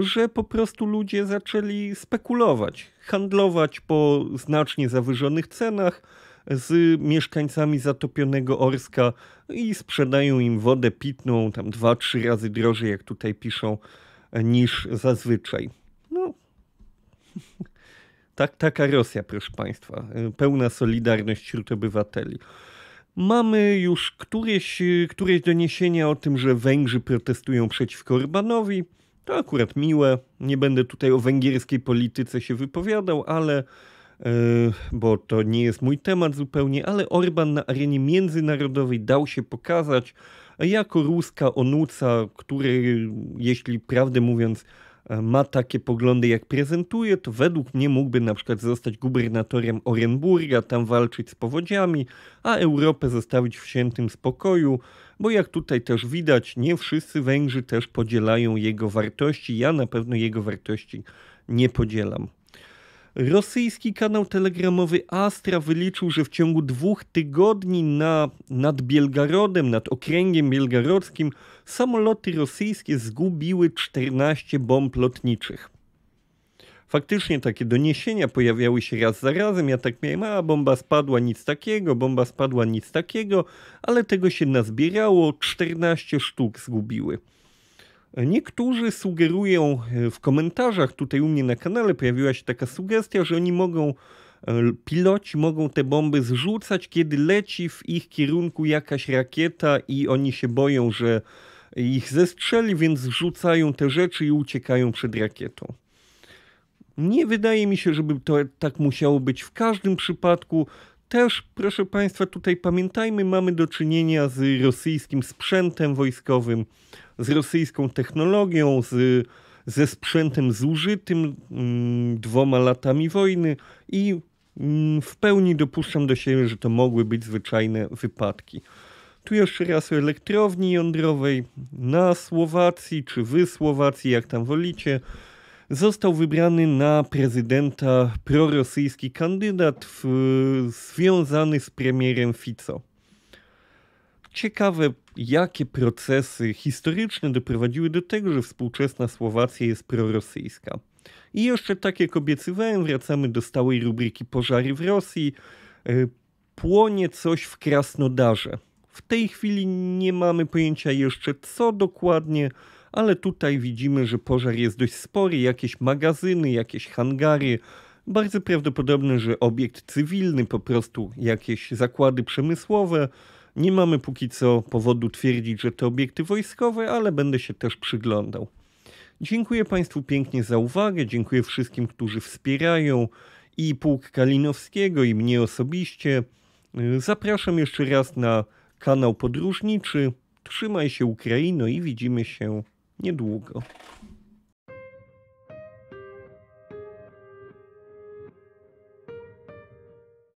że po prostu ludzie zaczęli spekulować, handlować po znacznie zawyżonych cenach z mieszkańcami zatopionego Orska i sprzedają im wodę pitną tam 2-3 razy drożej, jak tutaj piszą niż zazwyczaj. No. <laughs> Tak, taka Rosja, proszę Państwa. Pełna solidarność wśród obywateli. Mamy już któreś, któreś doniesienia o tym, że Węgrzy protestują przeciwko Orbanowi. To akurat miłe. Nie będę tutaj o węgierskiej polityce się wypowiadał, ale e, bo to nie jest mój temat zupełnie, ale Orban na arenie międzynarodowej dał się pokazać jako ruska onuca, który, jeśli prawdę mówiąc, e, ma takie poglądy, jak prezentuje, to według mnie mógłby na przykład zostać gubernatorem Orenburga, tam walczyć z powodziami, a Europę zostawić w świętym spokoju, bo jak tutaj też widać, nie wszyscy Węgrzy też podzielają jego wartości. Ja na pewno jego wartości nie podzielam. Rosyjski kanał telegramowy Astra wyliczył, że w ciągu dwóch tygodni na, nad Bielgarodem, nad okręgiem bielgarodzkim, samoloty rosyjskie zgubiły 14 bomb lotniczych. Faktycznie takie doniesienia pojawiały się raz za razem. Ja tak miałem, a bomba spadła, nic takiego, bomba spadła, nic takiego, ale tego się nazbierało, 14 sztuk zgubiły. Niektórzy sugerują e, w komentarzach, tutaj u mnie na kanale pojawiła się taka sugestia, że oni mogą, e, piloci mogą te bomby zrzucać, kiedy leci w ich kierunku jakaś rakieta i oni się boją, że ich zestrzeli, więc zrzucają te rzeczy i uciekają przed rakietą. Nie wydaje mi się, żeby to tak musiało być w każdym przypadku. Też, proszę Państwa, tutaj pamiętajmy, mamy do czynienia z rosyjskim sprzętem wojskowym z rosyjską technologią, z, ze sprzętem zużytym mm, dwoma latami wojny i mm, w pełni dopuszczam do siebie, że to mogły być zwyczajne wypadki. Tu jeszcze raz o elektrowni jądrowej na Słowacji, czy wy Słowacji, jak tam wolicie, został wybrany na prezydenta prorosyjski kandydat w, związany z premierem Fico. Ciekawe, jakie procesy historyczne doprowadziły do tego, że współczesna Słowacja jest prorosyjska. I jeszcze tak jak obiecywałem, wracamy do stałej rubryki Pożary w Rosji. E, płonie coś w Krasnodarze. W tej chwili nie mamy pojęcia jeszcze co dokładnie, ale tutaj widzimy, że pożar jest dość spory, jakieś magazyny, jakieś hangary. Bardzo prawdopodobne, że obiekt cywilny, po prostu jakieś zakłady przemysłowe. Nie mamy póki co powodu twierdzić, że to obiekty wojskowe, ale będę się też przyglądał. Dziękuję Państwu pięknie za uwagę, dziękuję wszystkim, którzy wspierają i Pułk Kalinowskiego, i mnie osobiście. Zapraszam jeszcze raz na kanał podróżniczy. Trzymaj się Ukraino i widzimy się niedługo.